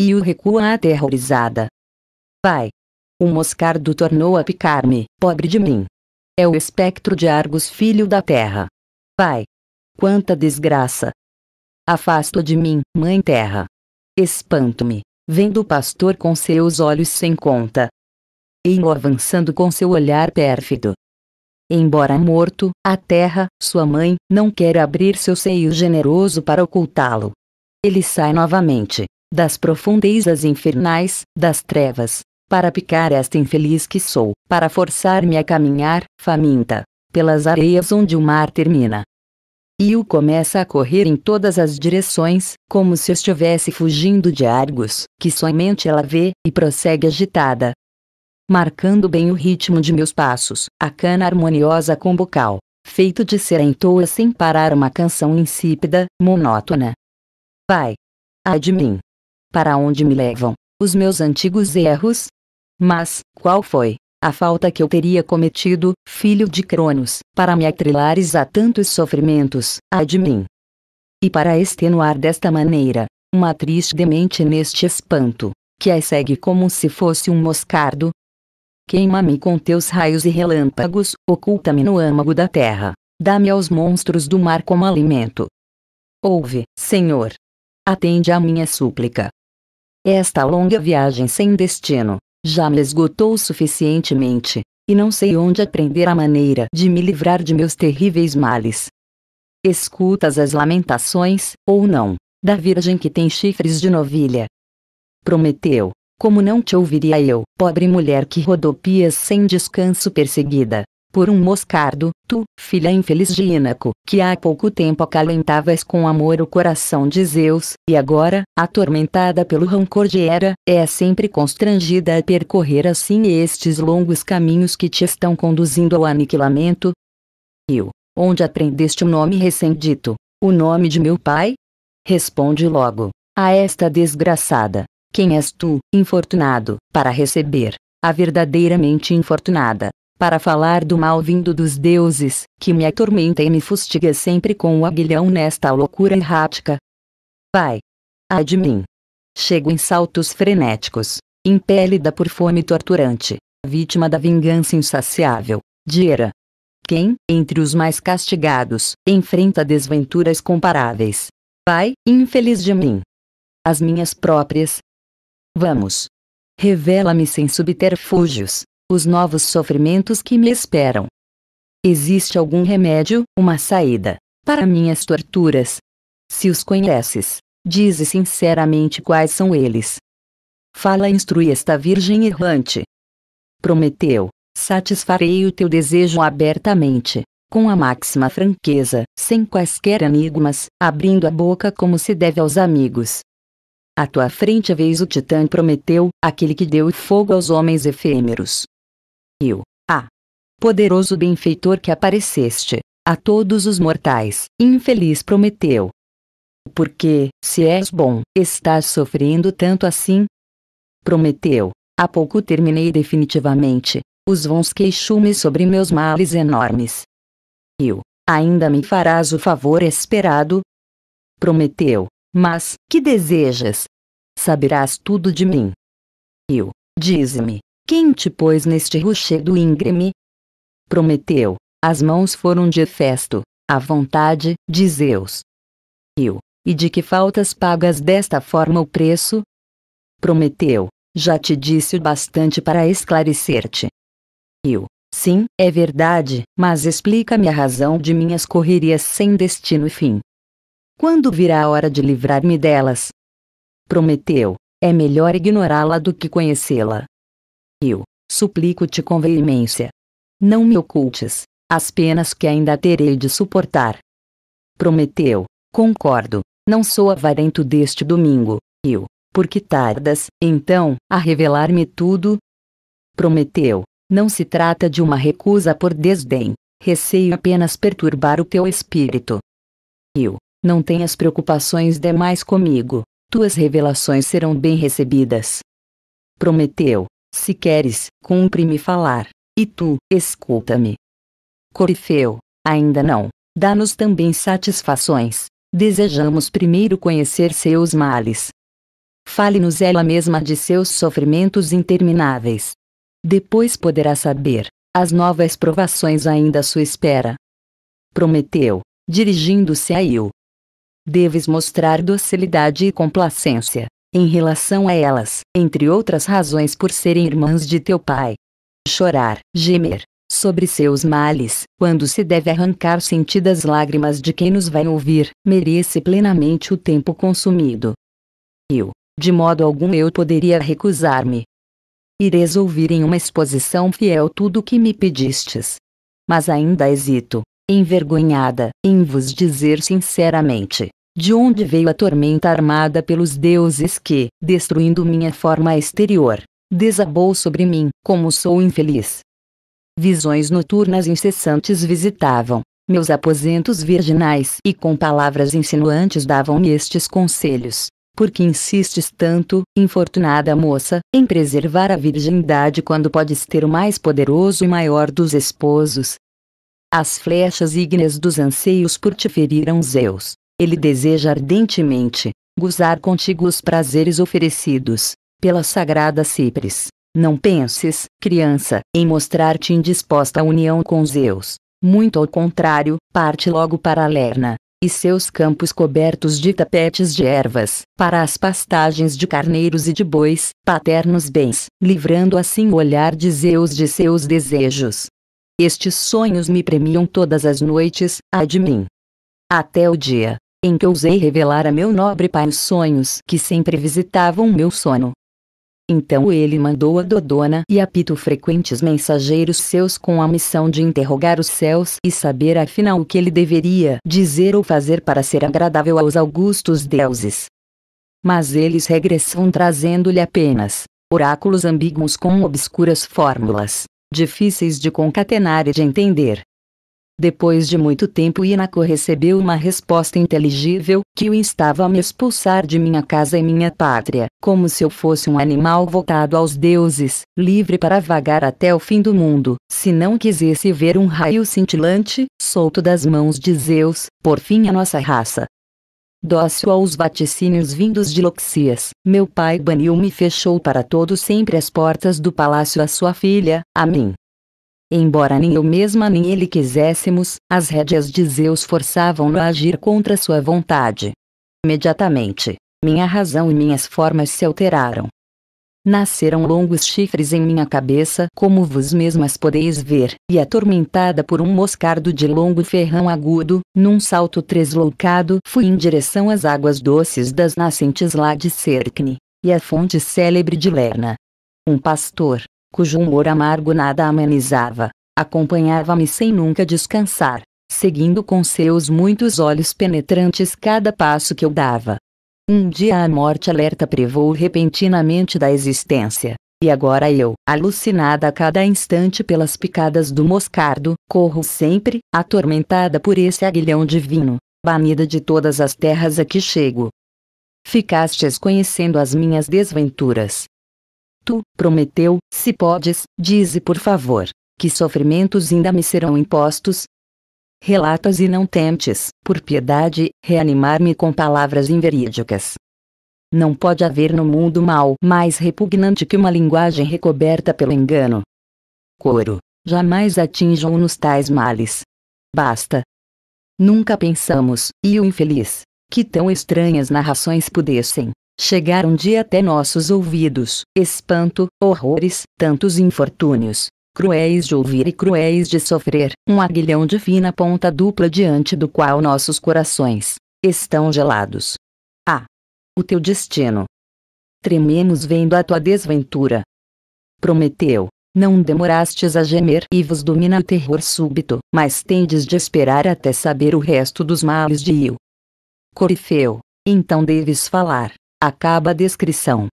E o recua aterrorizada. Vai. O moscardo tornou a picar-me, pobre de mim. É o espectro de Argos, filho da terra. Vai. Quanta desgraça. Afasto de mim, mãe terra. Espanto-me, vendo o pastor com seus olhos sem conta, em avançando com seu olhar pérfido. Embora morto, a terra, sua mãe, não quer abrir seu seio generoso para ocultá-lo. Ele sai novamente, das profundezas infernais, das trevas, para picar esta infeliz que sou, para forçar-me a caminhar, faminta, pelas areias onde o mar termina. E o começa a correr em todas as direções, como se estivesse fugindo de Argos, que somente ela vê, e prossegue agitada, marcando bem o ritmo de meus passos. A cana harmoniosa com bocal, feito de em toa sem parar uma canção insípida, monótona. Vai! Ai de mim! Para onde me levam, os meus antigos erros? Mas, qual foi, a falta que eu teria cometido, filho de Cronos, para me atrilares a tantos sofrimentos, ai de mim! E para extenuar desta maneira, uma triste demente neste espanto, que a segue como se fosse um moscardo, Queima-me com teus raios e relâmpagos, oculta-me no âmago da terra. Dá-me aos monstros do mar como alimento. Ouve, Senhor. Atende à minha súplica. Esta longa viagem sem destino, já me esgotou suficientemente, e não sei onde aprender a maneira de me livrar de meus terríveis males. Escutas as lamentações, ou não, da virgem que tem chifres de novilha. Prometeu, como não te ouviria eu, pobre mulher que rodopias sem descanso perseguida por um moscardo, tu, filha infeliz de Inaco, que há pouco tempo acalentavas com amor o coração de Zeus, e agora, atormentada pelo rancor de Hera, é sempre constrangida a percorrer assim estes longos caminhos que te estão conduzindo ao aniquilamento? Eu, onde aprendeste o nome recém-dito? O nome de meu pai? Responde logo, a esta desgraçada, quem és tu, infortunado, para receber a verdadeiramente infortunada, para falar do mal vindo dos deuses, que me atormenta e me fustiga sempre com o aguilhão nesta loucura errática? Vai! Ai de mim! Chego em saltos frenéticos, impélida por fome torturante, vítima da vingança insaciável, Dira. Quem, entre os mais castigados, enfrenta desventuras comparáveis. Vai, infeliz de mim! As minhas próprias, Vamos. Revela-me sem subterfúgios os novos sofrimentos que me esperam. Existe algum remédio, uma saída, para minhas torturas? Se os conheces, dize sinceramente quais são eles. Fala e instrui esta virgem errante. Prometeu, satisfarei o teu desejo abertamente, com a máxima franqueza, sem quaisquer enigmas, abrindo a boca como se deve aos amigos, à tua frente vês o Titã Prometeu, aquele que deu fogo aos homens efêmeros. Eu, ah! Poderoso benfeitor que apareceste, a todos os mortais, infeliz Prometeu. Porque, se és bom, estás sofrendo tanto assim? Prometeu, há pouco terminei definitivamente, os vãos queixumes sobre meus males enormes. Eu, ainda me farás o favor esperado? Prometeu, mas, que desejas? Saberás tudo de mim. Eu, diz-me, quem te pôs neste rochedo íngreme? Prometeu, as mãos foram de Hefesto, a vontade, de Zeus. Eu, e de que faltas pagas desta forma o preço? Prometeu, já te disse o bastante para esclarecer-te. Eu, sim, é verdade, mas explica-me a razão de minhas correrias sem destino e fim quando virá a hora de livrar-me delas? Prometeu, é melhor ignorá-la do que conhecê-la. Eu, suplico-te com veemência. Não me ocultes, as penas que ainda terei de suportar. Prometeu, concordo, não sou avarento deste domingo, eu, porque tardas, então, a revelar-me tudo? Prometeu, não se trata de uma recusa por desdém, receio apenas perturbar o teu espírito. Eu, não tenhas preocupações demais comigo, tuas revelações serão bem recebidas. Prometeu, se queres, cumpre-me falar, e tu, escuta-me. Corifeu, ainda não, dá-nos também satisfações, desejamos primeiro conhecer seus males. Fale-nos ela mesma de seus sofrimentos intermináveis. Depois poderá saber, as novas provações ainda à sua espera. Prometeu, dirigindo-se a Il, deves mostrar docilidade e complacência em relação a elas, entre outras razões por serem irmãs de teu pai. Chorar, gemer sobre seus males, quando se deve arrancar sentidas lágrimas de quem nos vai ouvir, merece plenamente o tempo consumido. Eu, de modo algum eu poderia recusar-me. Ireis ouvir em uma exposição fiel tudo o que me pedistes. Mas ainda hesito, envergonhada, em vos dizer sinceramente, de onde veio a tormenta armada pelos deuses que, destruindo minha forma exterior, desabou sobre mim, como sou infeliz. Visões noturnas incessantes visitavam meus aposentos virginais e com palavras insinuantes davam-me estes conselhos. por que insistes tanto, infortunada moça, em preservar a virgindade quando podes ter o mais poderoso e maior dos esposos? As flechas ígneas dos anseios por te feriram Zeus, ele deseja ardentemente gozar contigo os prazeres oferecidos pela sagrada Cipres. Não penses, criança, em mostrar-te indisposta à união com Zeus. Muito ao contrário, parte logo para Lerna e seus campos cobertos de tapetes de ervas, para as pastagens de carneiros e de bois, paternos bens, livrando assim o olhar de Zeus de seus desejos. Estes sonhos me premiam todas as noites, ai de mim. Até o dia em que ousei revelar a meu nobre pai os sonhos que sempre visitavam meu sono. Então ele mandou a Dodona e apito frequentes mensageiros seus com a missão de interrogar os céus e saber afinal o que ele deveria dizer ou fazer para ser agradável aos augustos deuses. Mas eles regressam trazendo-lhe apenas oráculos ambíguos com obscuras fórmulas, difíceis de concatenar e de entender. Depois de muito tempo Inako recebeu uma resposta inteligível, que o instava a me expulsar de minha casa e minha pátria, como se eu fosse um animal voltado aos deuses, livre para vagar até o fim do mundo, se não quisesse ver um raio cintilante, solto das mãos de Zeus, por fim a nossa raça. Dócil aos vaticínios vindos de Loxias, meu pai baniu-me e fechou para todo sempre as portas do palácio à sua filha, a mim, Embora nem eu mesma nem ele quiséssemos, as rédeas de Zeus forçavam-no a agir contra sua vontade. Imediatamente, minha razão e minhas formas se alteraram. Nasceram longos chifres em minha cabeça, como vos mesmas podeis ver, e atormentada por um moscardo de longo ferrão agudo, num salto tresloucado, fui em direção às águas doces das nascentes lá de Cercne, e à fonte célebre de Lerna. Um pastor, cujo humor amargo nada amenizava. Acompanhava-me sem nunca descansar, seguindo com seus muitos olhos penetrantes cada passo que eu dava. Um dia a morte alerta privou repentinamente da existência. E agora eu, alucinada a cada instante pelas picadas do moscardo, corro sempre, atormentada por esse aguilhão divino, banida de todas as terras a que chego. Ficastes conhecendo as minhas desventuras, Tu, Prometeu, se podes, dize por favor, que sofrimentos ainda me serão impostos? Relatas e não tentes, por piedade, reanimar-me com palavras inverídicas. Não pode haver no mundo mal mais repugnante que uma linguagem recoberta pelo engano. Coro. Jamais atinjam-nos tais males. Basta. Nunca pensamos, e o infeliz, que tão estranhas narrações pudessem, chegar um dia até nossos ouvidos, espanto, horrores, tantos infortúnios, cruéis de ouvir e cruéis de sofrer, um aguilhão de fina ponta dupla diante do qual nossos corações estão gelados. Ah! O teu destino. Trememos vendo a tua desventura. Prometeu, não demorastes a gemer e vos domina o terror súbito, mas tendes de esperar até saber o resto dos males de Il. Corifeu, então deves falar. Acaba a descrição.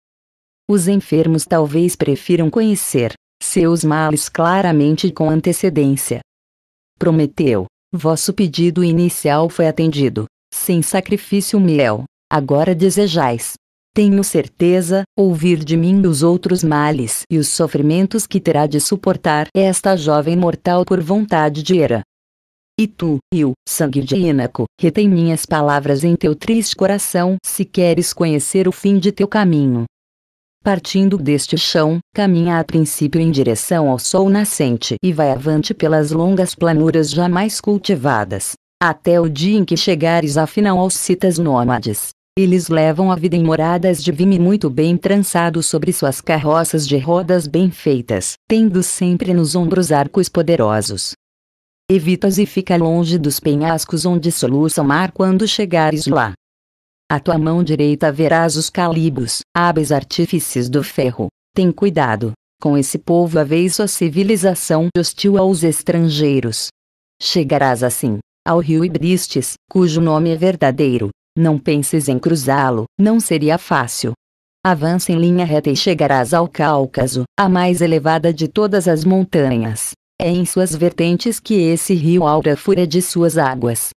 Os enfermos talvez prefiram conhecer seus males claramente com antecedência. Prometeu, vosso pedido inicial foi atendido, sem sacrifício meu, agora desejais. Tenho certeza, ouvir de mim os outros males e os sofrimentos que terá de suportar esta jovem mortal por vontade de era. E tu, eu, sangue de Ínaco, retém minhas palavras em teu triste coração se queres conhecer o fim de teu caminho. Partindo deste chão, caminha a princípio em direção ao sol nascente e vai avante pelas longas planuras jamais cultivadas, até o dia em que chegares afinal aos citas nômades. Eles levam a vida em moradas de vime muito bem trançado sobre suas carroças de rodas bem feitas, tendo sempre nos ombros arcos poderosos, Evitas e fica longe dos penhascos onde soluça o mar quando chegares lá. A tua mão direita verás os calibos, hábeis artífices do ferro. Tem cuidado, com esse povo vez sua civilização hostil aos estrangeiros. Chegarás assim, ao rio Ibristes, cujo nome é verdadeiro. Não penses em cruzá-lo, não seria fácil. Avança em linha reta e chegarás ao Cáucaso, a mais elevada de todas as montanhas. É em suas vertentes que esse rio aura fura de suas águas.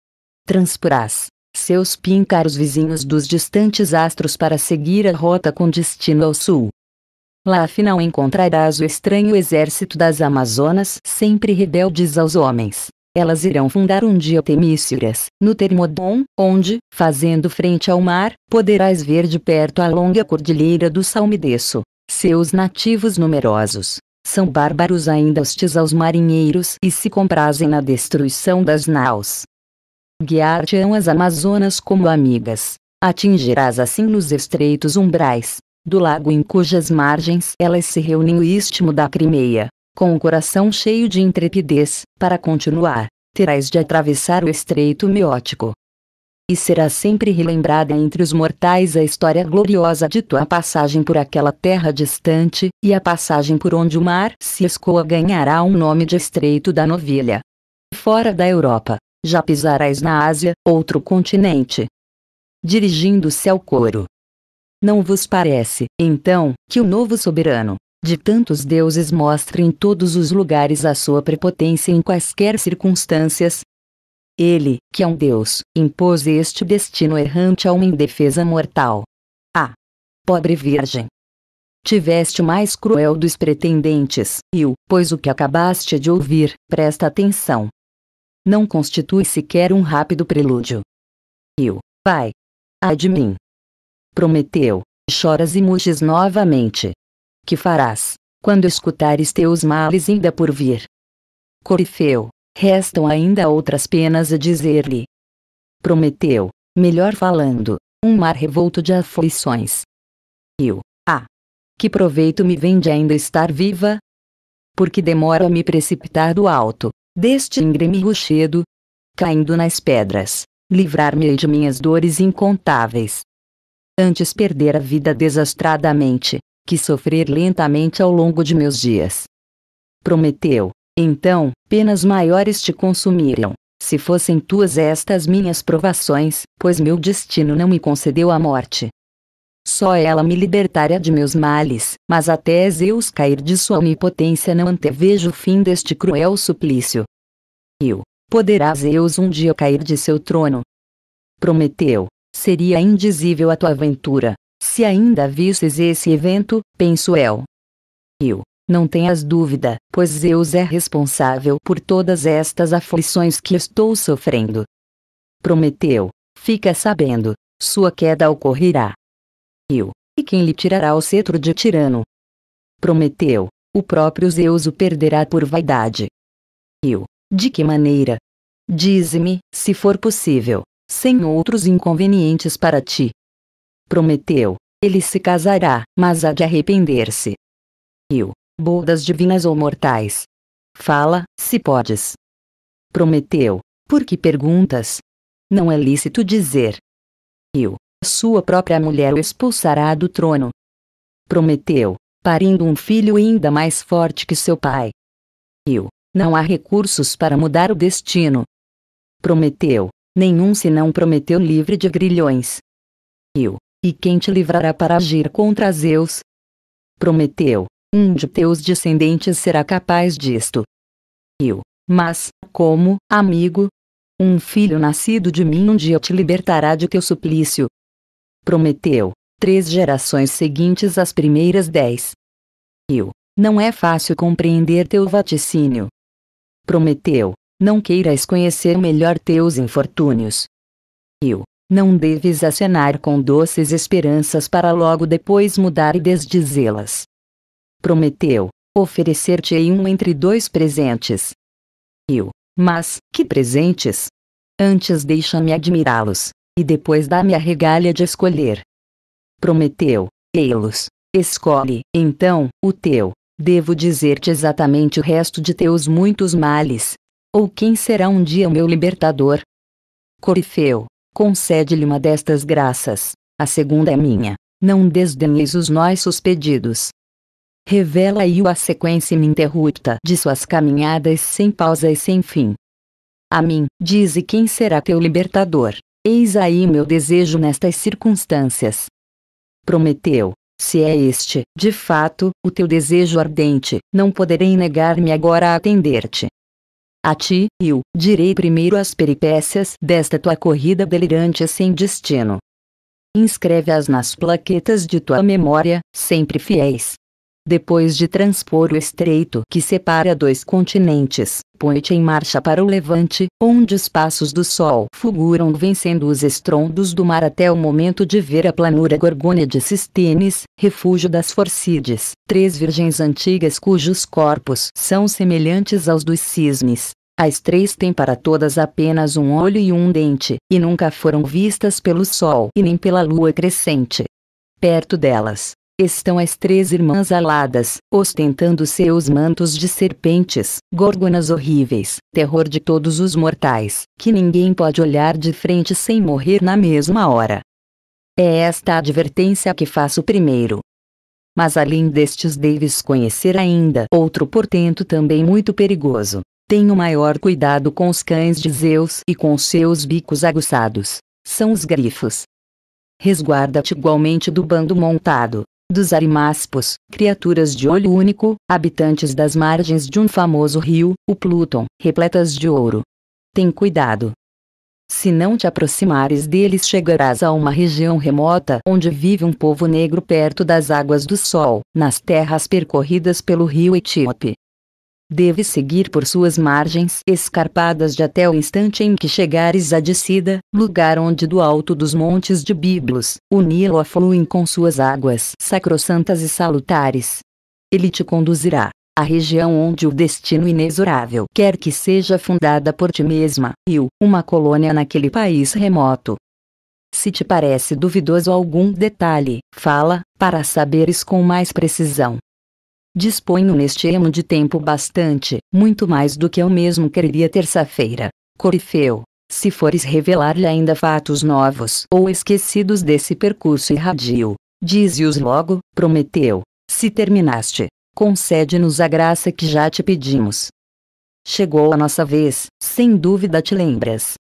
Transporás seus píncaros vizinhos dos distantes astros para seguir a rota com destino ao sul. Lá afinal encontrarás o estranho exército das Amazonas, sempre rebeldes aos homens. Elas irão fundar um dia Temíciras, no Termodon, onde, fazendo frente ao mar, poderás ver de perto a longa cordilheira do Salmideço, seus nativos numerosos, são bárbaros ainda hostis aos marinheiros e se comprazem na destruição das naus. Guiar-te-ão as Amazonas como amigas. Atingirás assim nos estreitos umbrais, do lago em cujas margens elas se reúnem o istmo da Crimeia, com o coração cheio de intrepidez, para continuar, terás de atravessar o estreito meótico, e será sempre relembrada entre os mortais a história gloriosa de tua passagem por aquela terra distante, e a passagem por onde o mar se escoa ganhará um nome de Estreito da Novilha. Fora da Europa, já pisarás na Ásia, outro continente. Dirigindo-se ao coro. Não vos parece, então, que o novo soberano, de tantos deuses mostre em todos os lugares a sua prepotência em quaisquer circunstâncias, ele, que é um Deus, impôs este destino errante a uma indefesa mortal. Ah! Pobre Virgem! Tiveste o mais cruel dos pretendentes, e o, pois o que acabaste de ouvir, presta atenção. Não constitui sequer um rápido prelúdio. Eu, pai, ai de mim! Prometeu, choras e muges novamente. Que farás, quando escutares teus males ainda por vir? Corifeu, Restam ainda outras penas a dizer-lhe. Prometeu, melhor falando, um mar revolto de aflições. Eu, ah! Que proveito me vem de ainda estar viva? Porque demoro a me precipitar do alto, deste íngreme rochedo, caindo nas pedras, livrar-me de minhas dores incontáveis. Antes perder a vida desastradamente, que sofrer lentamente ao longo de meus dias. Prometeu, então, penas maiores te consumiram. Se fossem tuas estas minhas provações, pois meu destino não me concedeu a morte. Só ela me libertaria de meus males, mas até Zeus cair de sua onipotência não antevejo o fim deste cruel suplício. Eu. Poderá Zeus um dia cair de seu trono? Prometeu. Seria indizível a tua aventura. Se ainda visses esse evento, penso eu. Eu. Não tenhas dúvida, pois Zeus é responsável por todas estas aflições que estou sofrendo. Prometeu, fica sabendo, sua queda ocorrerá. Eu, e quem lhe tirará o cetro de tirano? Prometeu, o próprio Zeus o perderá por vaidade. Eu, de que maneira? Dize-me, se for possível, sem outros inconvenientes para ti. Prometeu, ele se casará, mas há de arrepender-se. Eu, bodas divinas ou mortais. Fala, se podes. Prometeu, por que perguntas? Não é lícito dizer. Eu, sua própria mulher o expulsará do trono. Prometeu, parindo um filho ainda mais forte que seu pai. Eu, não há recursos para mudar o destino. Prometeu, nenhum senão Prometeu livre de grilhões. Eu, e quem te livrará para agir contra Zeus? Prometeu, um de teus descendentes será capaz disto. Eu, mas, como, amigo? Um filho nascido de mim um dia te libertará de teu suplício. Prometeu, três gerações seguintes às primeiras dez. Eu, não é fácil compreender teu vaticínio. Prometeu, não queiras conhecer melhor teus infortúnios. Eu, não deves acenar com doces esperanças para logo depois mudar e desdizê-las prometeu oferecer-te-ei um entre dois presentes. Eu, mas, que presentes? Antes deixa-me admirá-los, e depois dá-me a regalha de escolher. Prometeu, ei-los, escolhe, então, o teu. Devo dizer-te exatamente o resto de teus muitos males. Ou quem será um dia o meu libertador? Corifeu, concede-lhe uma destas graças. A segunda é minha. Não desdenheis os nossos pedidos revela-lhe a sequência ininterrupta de suas caminhadas sem pausa e sem fim. A mim, dize quem será teu libertador. Eis aí meu desejo nestas circunstâncias. Prometeu, se é este, de fato, o teu desejo ardente, não poderei negar-me agora a atender-te. A ti, eu, direi primeiro as peripécias desta tua corrida delirante sem destino. Inscreve-as nas plaquetas de tua memória, sempre fiéis, depois de transpor o estreito que separa dois continentes, põe-te em marcha para o levante, onde os passos do sol fulguram vencendo os estrondos do mar até o momento de ver a planura gorgônia de Cistenes, refúgio das Forcides, três virgens antigas cujos corpos são semelhantes aos dos cisnes. As três têm para todas apenas um olho e um dente, e nunca foram vistas pelo sol e nem pela lua crescente. Perto delas, estão as três irmãs aladas, ostentando seus mantos de serpentes, gorgonas horríveis, terror de todos os mortais, que ninguém pode olhar de frente sem morrer na mesma hora. É esta advertência que faço primeiro. Mas além destes deves conhecer ainda outro portento também muito perigoso. Tenho maior cuidado com os cães de Zeus e com seus bicos aguçados. São os grifos. Resguarda-te igualmente do bando montado, dos arimaspos, criaturas de olho único, habitantes das margens de um famoso rio, o Pluton, repletas de ouro. Tem cuidado. Se não te aproximares deles, chegarás a uma região remota onde vive um povo negro perto das águas do sol, nas terras percorridas pelo rio Etíope deve seguir por suas margens escarpadas de até o instante em que chegares a Decida, lugar onde do alto dos montes de Biblos, o Nilo afluem com suas águas sacrossantas e salutares. Ele te conduzirá à região onde o destino inexorável quer que seja fundada por ti mesma, e o, uma colônia naquele país remoto. Se te parece duvidoso algum detalhe, fala, para saberes com mais precisão. Disponho neste emo de tempo bastante, muito mais do que eu mesmo queria terça-feira. Corifeu. Se fores revelar-lhe ainda fatos novos ou esquecidos desse percurso irradio, dize-os logo, prometeu. Se terminaste, concede-nos a graça que já te pedimos. Chegou a nossa vez, sem dúvida te lembras.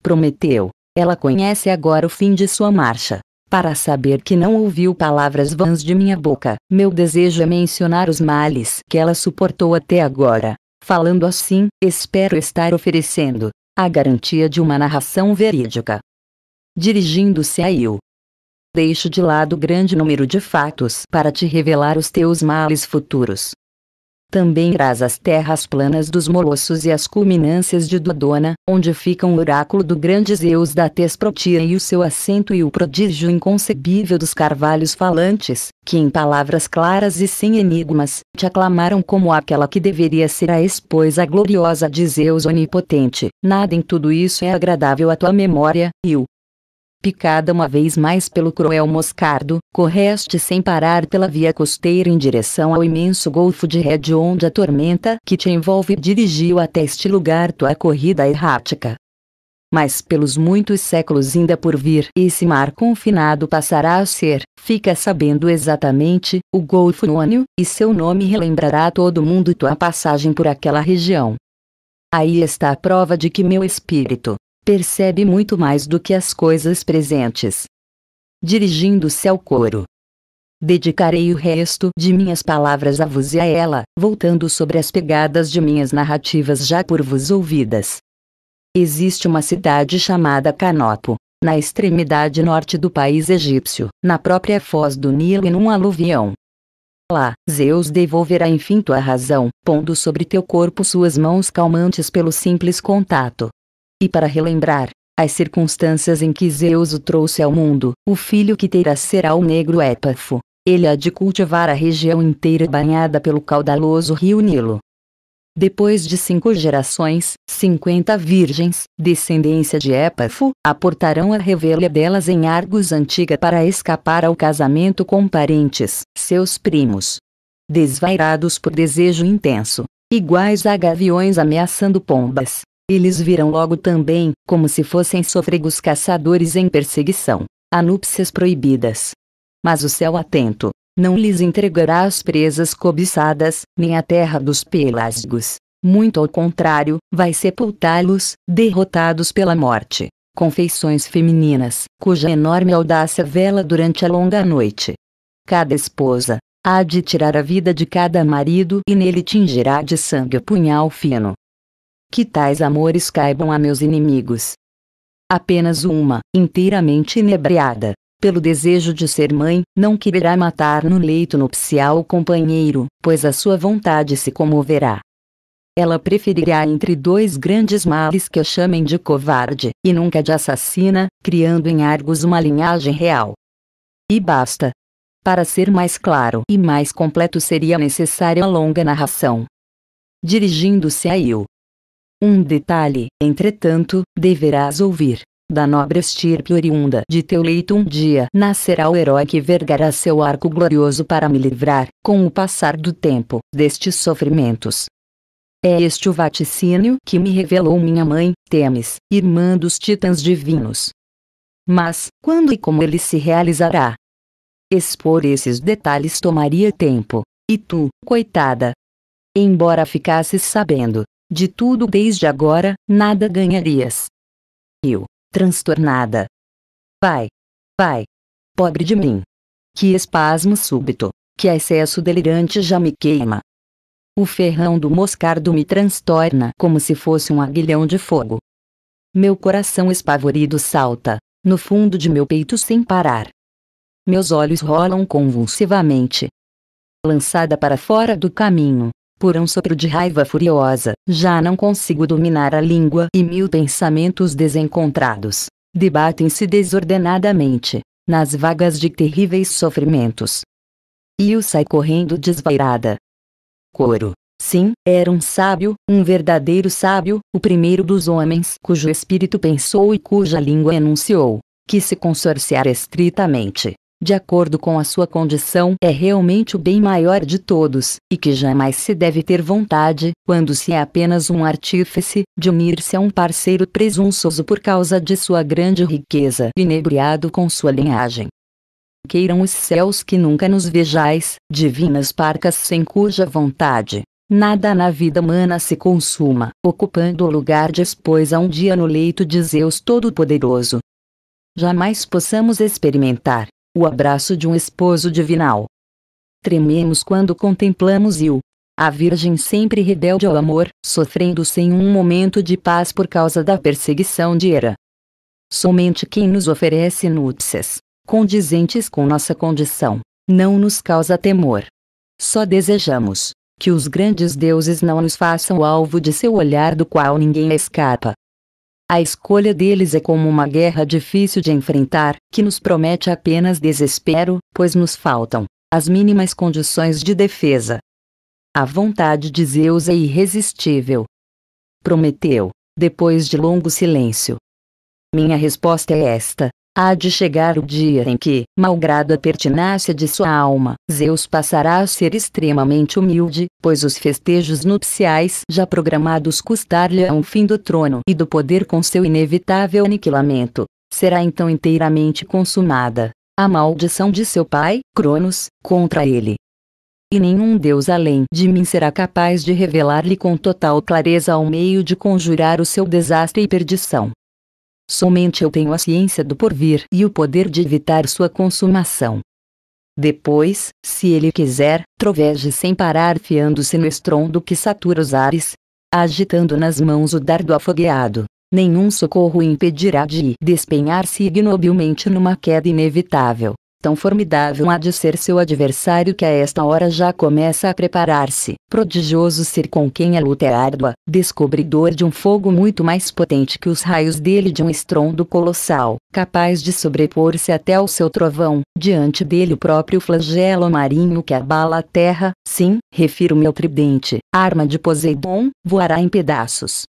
Prometeu. Ela conhece agora o fim de sua marcha, para saber que não ouviu palavras vãs de minha boca. Meu desejo é mencionar os males que ela suportou até agora. Falando assim, espero estar oferecendo a garantia de uma narração verídica. Dirigindo-se a eu. Deixo de lado grande número de fatos para te revelar os teus males futuros. Também traz as terras planas dos Molossos e as culminâncias de Dodona, onde ficam o oráculo do grande Zeus da Tesprotia e o seu assento e o prodígio inconcebível dos carvalhos falantes, que em palavras claras e sem enigmas, te aclamaram como aquela que deveria ser a esposa gloriosa de Zeus onipotente. Nada em tudo isso é agradável à tua memória, e o picada uma vez mais pelo cruel moscardo, correste sem parar pela via costeira em direção ao imenso golfo de onde a tormenta que te envolve dirigiu até este lugar tua corrida errática. Mas pelos muitos séculos ainda por vir, esse mar confinado passará a ser, fica sabendo exatamente, o Golfo Nônio, e seu nome relembrará a todo mundo tua passagem por aquela região. Aí está a prova de que meu espírito, percebe muito mais do que as coisas presentes. Dirigindo-se ao coro. Dedicarei o resto de minhas palavras a vos e a ela, voltando sobre as pegadas de minhas narrativas já por vos ouvidas. Existe uma cidade chamada Canopo, na extremidade norte do país egípcio, na própria foz do Nilo e num aluvião. Lá, Zeus devolverá enfim tua razão, pondo sobre teu corpo suas mãos calmantes pelo simples contato e para relembrar as circunstâncias em que Zeus o trouxe ao mundo, o filho que terá será o negro Épafo. Ele há de cultivar a região inteira banhada pelo caudaloso rio Nilo. Depois de cinco gerações, cinquenta virgens, descendência de Épafo, aportarão a revelia delas em Argos Antiga para escapar ao casamento com parentes, seus primos. Desvairados por desejo intenso, iguais a gaviões ameaçando pombas, eles viram logo também, como se fossem sôfregos caçadores em perseguição, a núpcias proibidas. Mas o céu atento, não lhes entregará as presas cobiçadas, nem a terra dos pelasgos. Muito ao contrário, vai sepultá-los, derrotados pela morte. Confeições femininas, cuja enorme audácia vela durante a longa noite. Cada esposa, há de tirar a vida de cada marido e nele tingirá de sangue o punhal fino, que tais amores caibam a meus inimigos. Apenas uma, inteiramente inebriada, pelo desejo de ser mãe, não quererá matar no leito nupcial o companheiro, pois a sua vontade se comoverá. Ela preferirá entre dois grandes males que a chamem de covarde, e nunca de assassina, criando em Argos uma linhagem real. E basta. Para ser mais claro e mais completo seria necessária a longa narração. Dirigindo-se a eu, um detalhe, entretanto, deverás ouvir. Da nobre estirpe oriunda de teu leito um dia nascerá o herói que vergará seu arco glorioso para me livrar, com o passar do tempo, destes sofrimentos. É este o vaticínio que me revelou minha mãe, Temis, irmã dos titãs divinos. Mas, quando e como ele se realizará? Expor esses detalhes tomaria tempo. E tu, coitada? Embora ficasses sabendo, de tudo desde agora, nada ganharias. Eu, transtornada. Vai! Vai! Pobre de mim! Que espasmo súbito, que excesso delirante já me queima. O ferrão do moscardo me transtorna como se fosse um aguilhão de fogo. Meu coração espavorido salta, no fundo de meu peito sem parar. Meus olhos rolam convulsivamente. Lançada para fora do caminho, por um sopro de raiva furiosa, já não consigo dominar a língua e mil pensamentos desencontrados debatem-se desordenadamente nas vagas de terríveis sofrimentos. Yu sai correndo desvairada. Coro. Sim, era um sábio, um verdadeiro sábio, o primeiro dos homens cujo espírito pensou e cuja língua enunciou, que se consorciara estritamente, de acordo com a sua condição, é realmente o bem maior de todos, e que jamais se deve ter vontade, quando se é apenas um artífice, de unir-se a um parceiro presunçoso por causa de sua grande riqueza, inebriado com sua linhagem queiram os céus que nunca nos vejais, divinas parcas sem cuja vontade. Nada na vida humana se consuma, ocupando o lugar depois a um dia no leito de Zeus Todo-Poderoso. Jamais possamos experimentar, o abraço de um esposo divinal. Trememos quando contemplamos Il, a Virgem sempre rebelde ao amor, sofrendo sem um momento de paz por causa da perseguição de Hera. Somente quem nos oferece núpcias, condizentes com nossa condição, não nos causa temor. Só desejamos que os grandes deuses não nos façam alvo de seu olhar do qual ninguém escapa. A escolha deles é como uma guerra difícil de enfrentar, que nos promete apenas desespero, pois nos faltam as mínimas condições de defesa. A vontade de Zeus é irresistível. Prometeu, depois de longo silêncio. Minha resposta é esta: Há de chegar o dia em que, malgrado a pertinácia de sua alma, Zeus passará a ser extremamente humilde, pois os festejos nupciais já programados custar-lhe a um fim do trono e do poder com seu inevitável aniquilamento. Será então inteiramente consumada a maldição de seu pai, Cronos, contra ele. E nenhum Deus além de mim será capaz de revelar-lhe com total clareza ao meio de conjurar o seu desastre e perdição. Somente eu tenho a ciência do porvir e o poder de evitar sua consumação. Depois, se ele quiser, troveje sem parar fiando-se no estrondo que satura os ares, agitando nas mãos o dardo afogueado. Nenhum socorro impedirá de despenhar-se ignobilmente numa queda inevitável tão formidável há de ser seu adversário que a esta hora já começa a preparar-se. Prodigioso ser com quem a luta é árdua, descobridor de um fogo muito mais potente que os raios dele de um estrondo colossal, capaz de sobrepor-se até ao seu trovão, diante dele o próprio flagelo marinho que abala a terra, sim, refiro-me ao tridente, arma de Poseidon, voará em pedaços.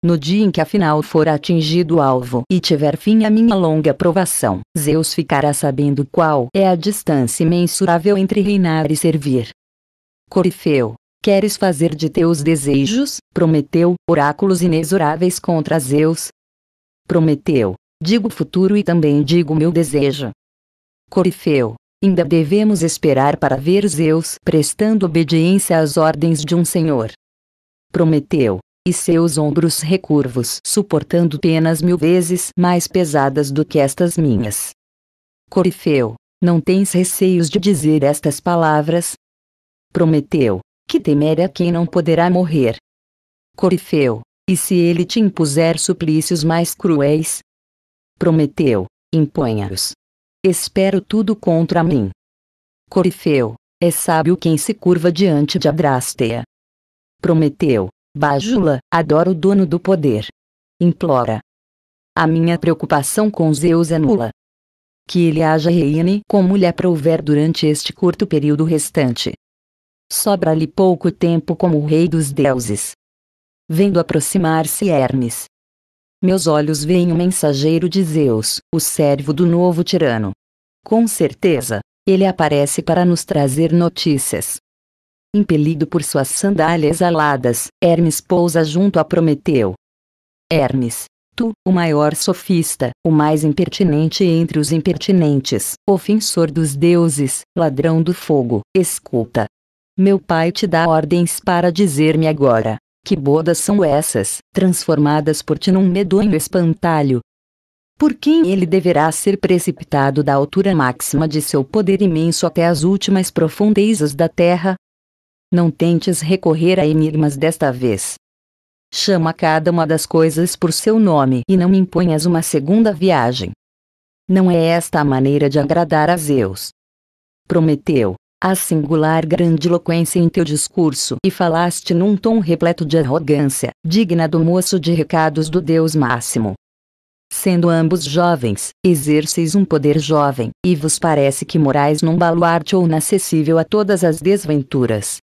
No dia em que afinal for atingido o alvo e tiver fim a minha longa provação, Zeus ficará sabendo qual é a distância imensurável entre reinar e servir. Corifeu, queres fazer de teus desejos, Prometeu, oráculos inexoráveis contra Zeus? Prometeu, digo futuro e também digo meu desejo. Corifeu, ainda devemos esperar para ver Zeus prestando obediência às ordens de um senhor. Prometeu, e seus ombros recurvos suportando penas mil vezes mais pesadas do que estas minhas. Corifeu, não tens receios de dizer estas palavras? Prometeu, que temer a quem não poderá morrer. Corifeu, e se ele te impuser suplícios mais cruéis? Prometeu, imponha-os. Espero tudo contra mim. Corifeu, é sábio quem se curva diante de Adrasteia. Prometeu, Bajula, adora o dono do poder. Implora. A minha preocupação com Zeus é nula. Que ele haja reine como lhe aprouver durante este curto período restante. Sobra-lhe pouco tempo como o rei dos deuses. Vendo aproximar-se Hermes. Meus olhos veem o mensageiro de Zeus, o servo do novo tirano. Com certeza, ele aparece para nos trazer notícias impelido por suas sandálias aladas, Hermes pousa junto a Prometeu. Hermes, tu, o maior sofista, o mais impertinente entre os impertinentes, ofensor dos deuses, ladrão do fogo, escuta. Meu pai te dá ordens para dizer-me agora. Que bodas são essas, transformadas por ti num medonho espantalho, por quem ele deverá ser precipitado da altura máxima de seu poder imenso até as últimas profundezas da terra, não tentes recorrer a enigmas desta vez. Chama cada uma das coisas por seu nome e não me imponhas uma segunda viagem. Não é esta a maneira de agradar a Zeus. Prometeu, a singular grandiloquência em teu discurso e falaste num tom repleto de arrogância, digna do moço de recados do Deus Máximo. Sendo ambos jovens, exerceis um poder jovem, e vos parece que morais num baluarte ou inacessível a todas as desventuras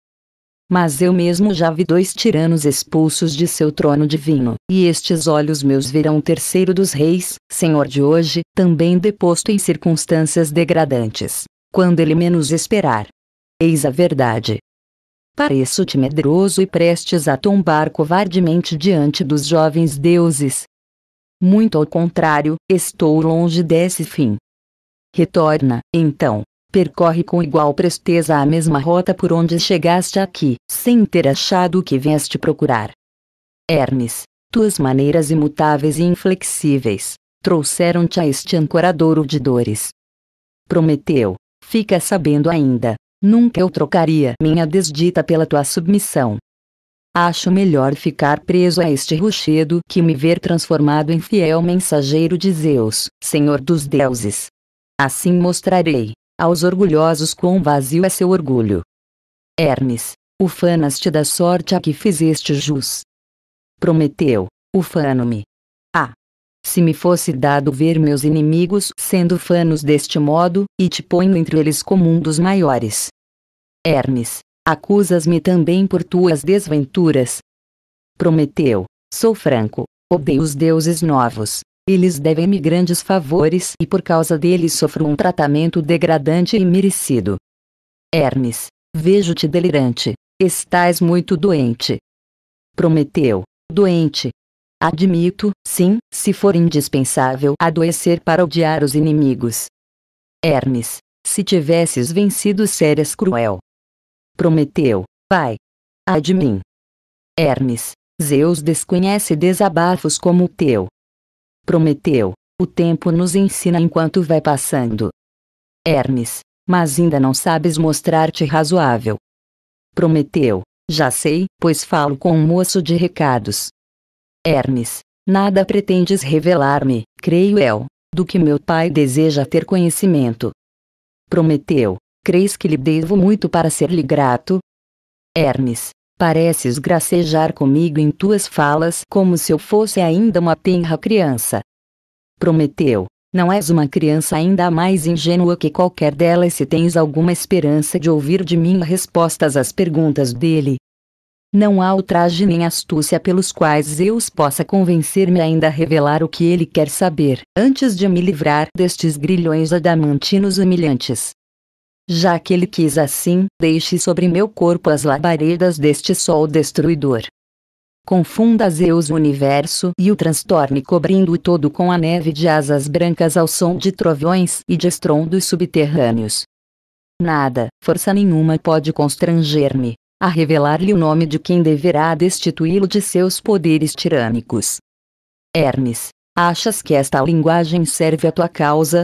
mas eu mesmo já vi dois tiranos expulsos de seu trono divino, e estes olhos meus verão o terceiro dos reis, senhor de hoje, também deposto em circunstâncias degradantes, quando ele menos esperar. Eis a verdade. Pareço-te medroso e prestes a tombar covardemente diante dos jovens deuses. Muito ao contrário, estou longe desse fim. Retorna, então, percorre com igual presteza a mesma rota por onde chegaste aqui, sem ter achado o que vieste procurar. Hermes, tuas maneiras imutáveis e inflexíveis, trouxeram-te a este ancoradouro de dores. Prometeu, fica sabendo ainda, nunca eu trocaria minha desdita pela tua submissão. Acho melhor ficar preso a este rochedo que me ver transformado em fiel mensageiro de Zeus, Senhor dos deuses. Assim mostrarei, aos orgulhosos quão vazio é seu orgulho. Hermes, ufanas-te da sorte a que fizeste jus. Prometeu, ufano-me. Ah! Se me fosse dado ver meus inimigos sendo fanos deste modo, e te ponho entre eles como um dos maiores. Hermes, acusas-me também por tuas desventuras. Prometeu, sou franco, odeio os deuses novos, eles devem-me grandes favores e por causa deles sofro um tratamento degradante e merecido. Hermes, vejo-te delirante. Estás muito doente. Prometeu, doente. Admito, sim, se for indispensável adoecer para odiar os inimigos. Hermes, se tivesses vencido Ceres cruel. Prometeu, pai. Admin. Hermes, Zeus desconhece desabafos como o teu prometeu. O tempo nos ensina enquanto vai passando. Hermes, mas ainda não sabes mostrar-te razoável. Prometeu, já sei, pois falo com um moço de recados. Hermes, nada pretendes revelar-me, creio eu, do que meu pai deseja ter conhecimento. Prometeu, creis que lhe devo muito para ser-lhe grato? Hermes, Pareces gracejar comigo em tuas falas como se eu fosse ainda uma tenra criança. Prometeu. Não és uma criança ainda mais ingênua que qualquer delas se tens alguma esperança de ouvir de mim respostas às perguntas dele. Não há ultraje nem astúcia pelos quais eu os possa convencer-me ainda a revelar o que ele quer saber, antes de me livrar destes grilhões adamantinos humilhantes. Já que ele quis assim, deixe sobre meu corpo as labaredas deste sol destruidor. Confunda Zeus o universo e o transtorne cobrindo-o todo com a neve de asas brancas ao som de trovões e de estrondos subterrâneos. Nada, força nenhuma pode constranger-me a revelar-lhe o nome de quem deverá destituí-lo de seus poderes tirânicos. Hermes, achas que esta linguagem serve à tua causa?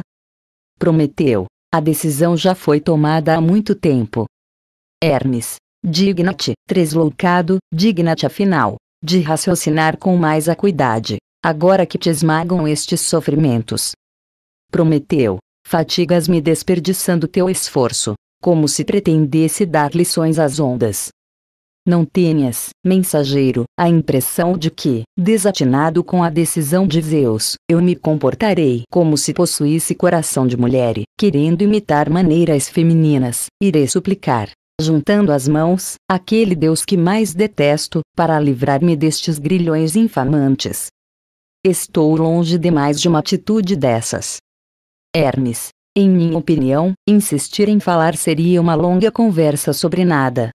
Prometeu, a decisão já foi tomada há muito tempo. Hermes, digna-te, tresloucado, digna-te afinal, de raciocinar com mais acuidade, agora que te esmagam estes sofrimentos. Prometeu, fatigas-me desperdiçando teu esforço, como se pretendesse dar lições às ondas. Não tenhas, mensageiro, a impressão de que, desatinado com a decisão de Zeus, eu me comportarei como se possuísse coração de mulher, e querendo imitar maneiras femininas, irei suplicar, juntando as mãos, aquele Deus que mais detesto, para livrar-me destes grilhões infamantes. Estou longe demais de uma atitude dessas. Hermes, em minha opinião, insistir em falar seria uma longa conversa sobre nada,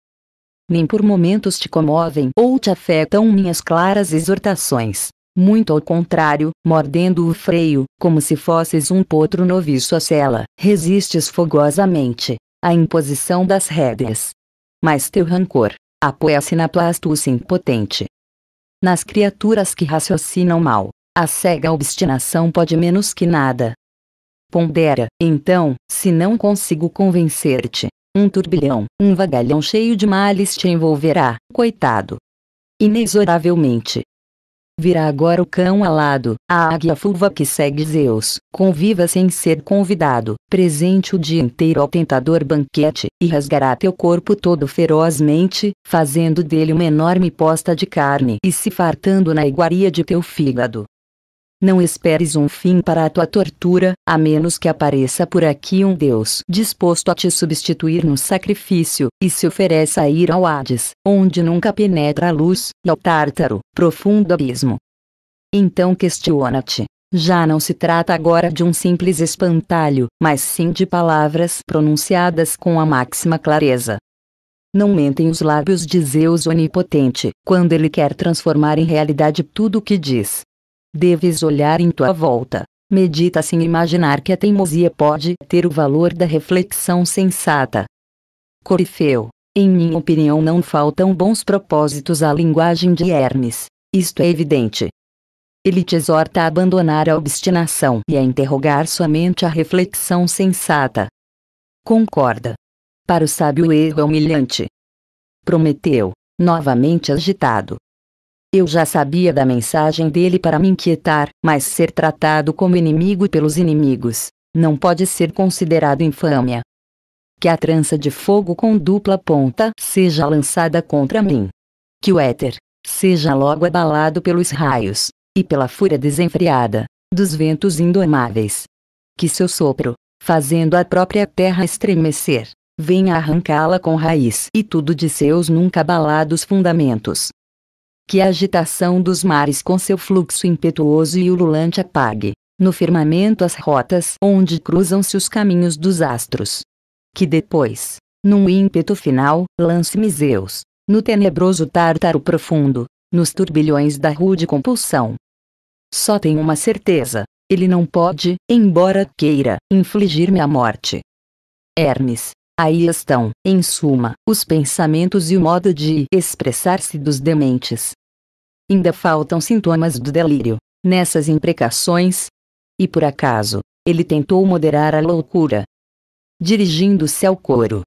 nem por momentos te comovem ou te afetam minhas claras exortações. Muito ao contrário, mordendo o freio, como se fosses um potro noviço à cela, resistes fogosamente à imposição das rédeas. Mas teu rancor apoia-se na astúcia impotente. Nas criaturas que raciocinam mal, a cega obstinação pode menos que nada. Pondera, então, se não consigo convencer-te, um turbilhão, um vagalhão cheio de males te envolverá, coitado. Inexoravelmente. Virá agora o cão alado, a águia fulva que segue Zeus, conviva sem ser convidado, presente o dia inteiro ao tentador banquete, e rasgará teu corpo todo ferozmente, fazendo dele uma enorme posta de carne e se fartando na iguaria de teu fígado. Não esperes um fim para a tua tortura, a menos que apareça por aqui um Deus disposto a te substituir no sacrifício, e se ofereça a ir ao Hades, onde nunca penetra a luz, e ao Tártaro, profundo abismo. Então questiona-te. Já não se trata agora de um simples espantalho, mas sim de palavras pronunciadas com a máxima clareza. Não mentem os lábios de Zeus Onipotente, quando ele quer transformar em realidade tudo o que diz. Deves olhar em tua volta. Medita sem imaginar que a teimosia pode ter o valor da reflexão sensata. Corifeu. Em minha opinião, não faltam bons propósitos à linguagem de Hermes. Isto é evidente. Ele te exorta a abandonar a obstinação e a interrogar somente a reflexão sensata. Concorda. Para o sábio, o erro é humilhante. Prometeu, novamente agitado, eu já sabia da mensagem dele para me inquietar, mas ser tratado como inimigo pelos inimigos não pode ser considerado infâmia. Que a trança de fogo com dupla ponta seja lançada contra mim. Que o éter seja logo abalado pelos raios e pela fúria desenfreada dos ventos indomáveis. Que seu sopro, fazendo a própria terra estremecer, venha arrancá-la com raiz e tudo de seus nunca abalados fundamentos que a agitação dos mares com seu fluxo impetuoso e ululante apague, no firmamento as rotas onde cruzam-se os caminhos dos astros. Que depois, num ímpeto final, lance-me Zeus, no tenebroso tártaro profundo, nos turbilhões da rude compulsão. Só tenho uma certeza, ele não pode, embora queira, infligir-me a morte. Hermes Aí estão, em suma, os pensamentos e o modo de expressar-se dos dementes. Ainda faltam sintomas do delírio, nessas imprecações. E por acaso, ele tentou moderar a loucura. Dirigindo-se ao coro.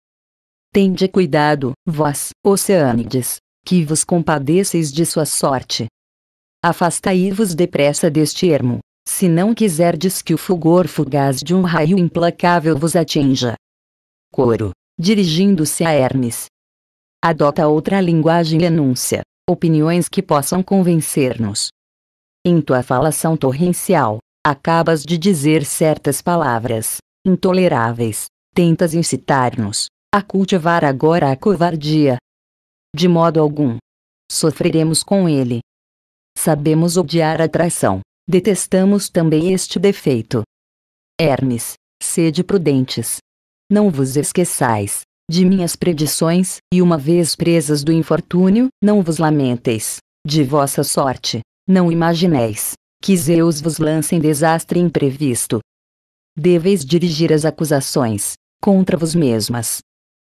Tende cuidado, vós, oceânides, que vos compadeceis de sua sorte. Afastai-vos depressa deste ermo, se não quiserdes que o fulgor fugaz de um raio implacável vos atinja. Coro, dirigindo-se a Hermes. Adota outra linguagem e enuncia opiniões que possam convencer-nos. Em tua falação torrencial, acabas de dizer certas palavras intoleráveis, tentas incitar-nos a cultivar agora a covardia. De modo algum, sofreremos com ele. Sabemos odiar a traição, detestamos também este defeito. Hermes, sede prudentes, não vos esqueçais de minhas predições, e uma vez presas do infortúnio, não vos lamenteis de vossa sorte, não imagineis que Zeus vos lance em desastre imprevisto. Deveis dirigir as acusações contra vós mesmas.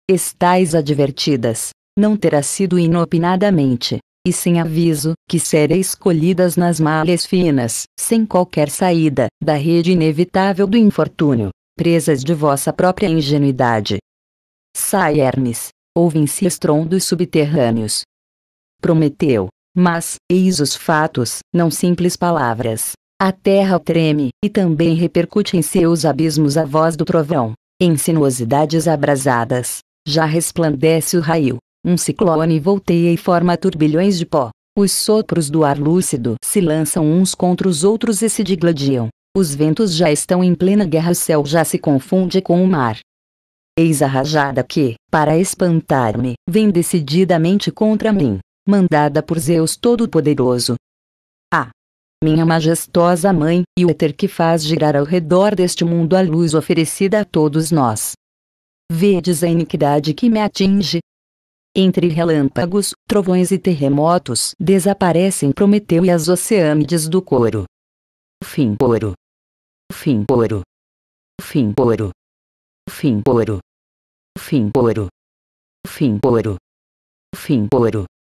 Estais advertidas, não terá sido inopinadamente, e sem aviso, que sereis colhidas nas malhas finas, sem qualquer saída, da rede inevitável do infortúnio presas de vossa própria ingenuidade. Sai Hermes, ouvem-se estrondos subterrâneos. Prometeu, mas, eis os fatos, não simples palavras. A terra treme, e também repercute em seus abismos a voz do trovão. Em sinuosidades abrasadas, já resplandece o raio. Um ciclone volteia e forma turbilhões de pó. Os sopros do ar lúcido se lançam uns contra os outros e se digladiam. Os ventos já estão em plena guerra, o céu já se confunde com o mar. Eis a rajada que, para espantar-me, vem decididamente contra mim, mandada por Zeus Todo-Poderoso. Ah! Minha majestosa mãe, e o éter que faz girar ao redor deste mundo a luz oferecida a todos nós. Vedes a iniquidade que me atinge, entre relâmpagos, trovões e terremotos, desaparecem Prometeu e as Oceânides do Coro. Fim Coro. Fin polero. Fin polero. Fin polero. Fin polero. Fin polero. Fin polero. Fin polero. polero.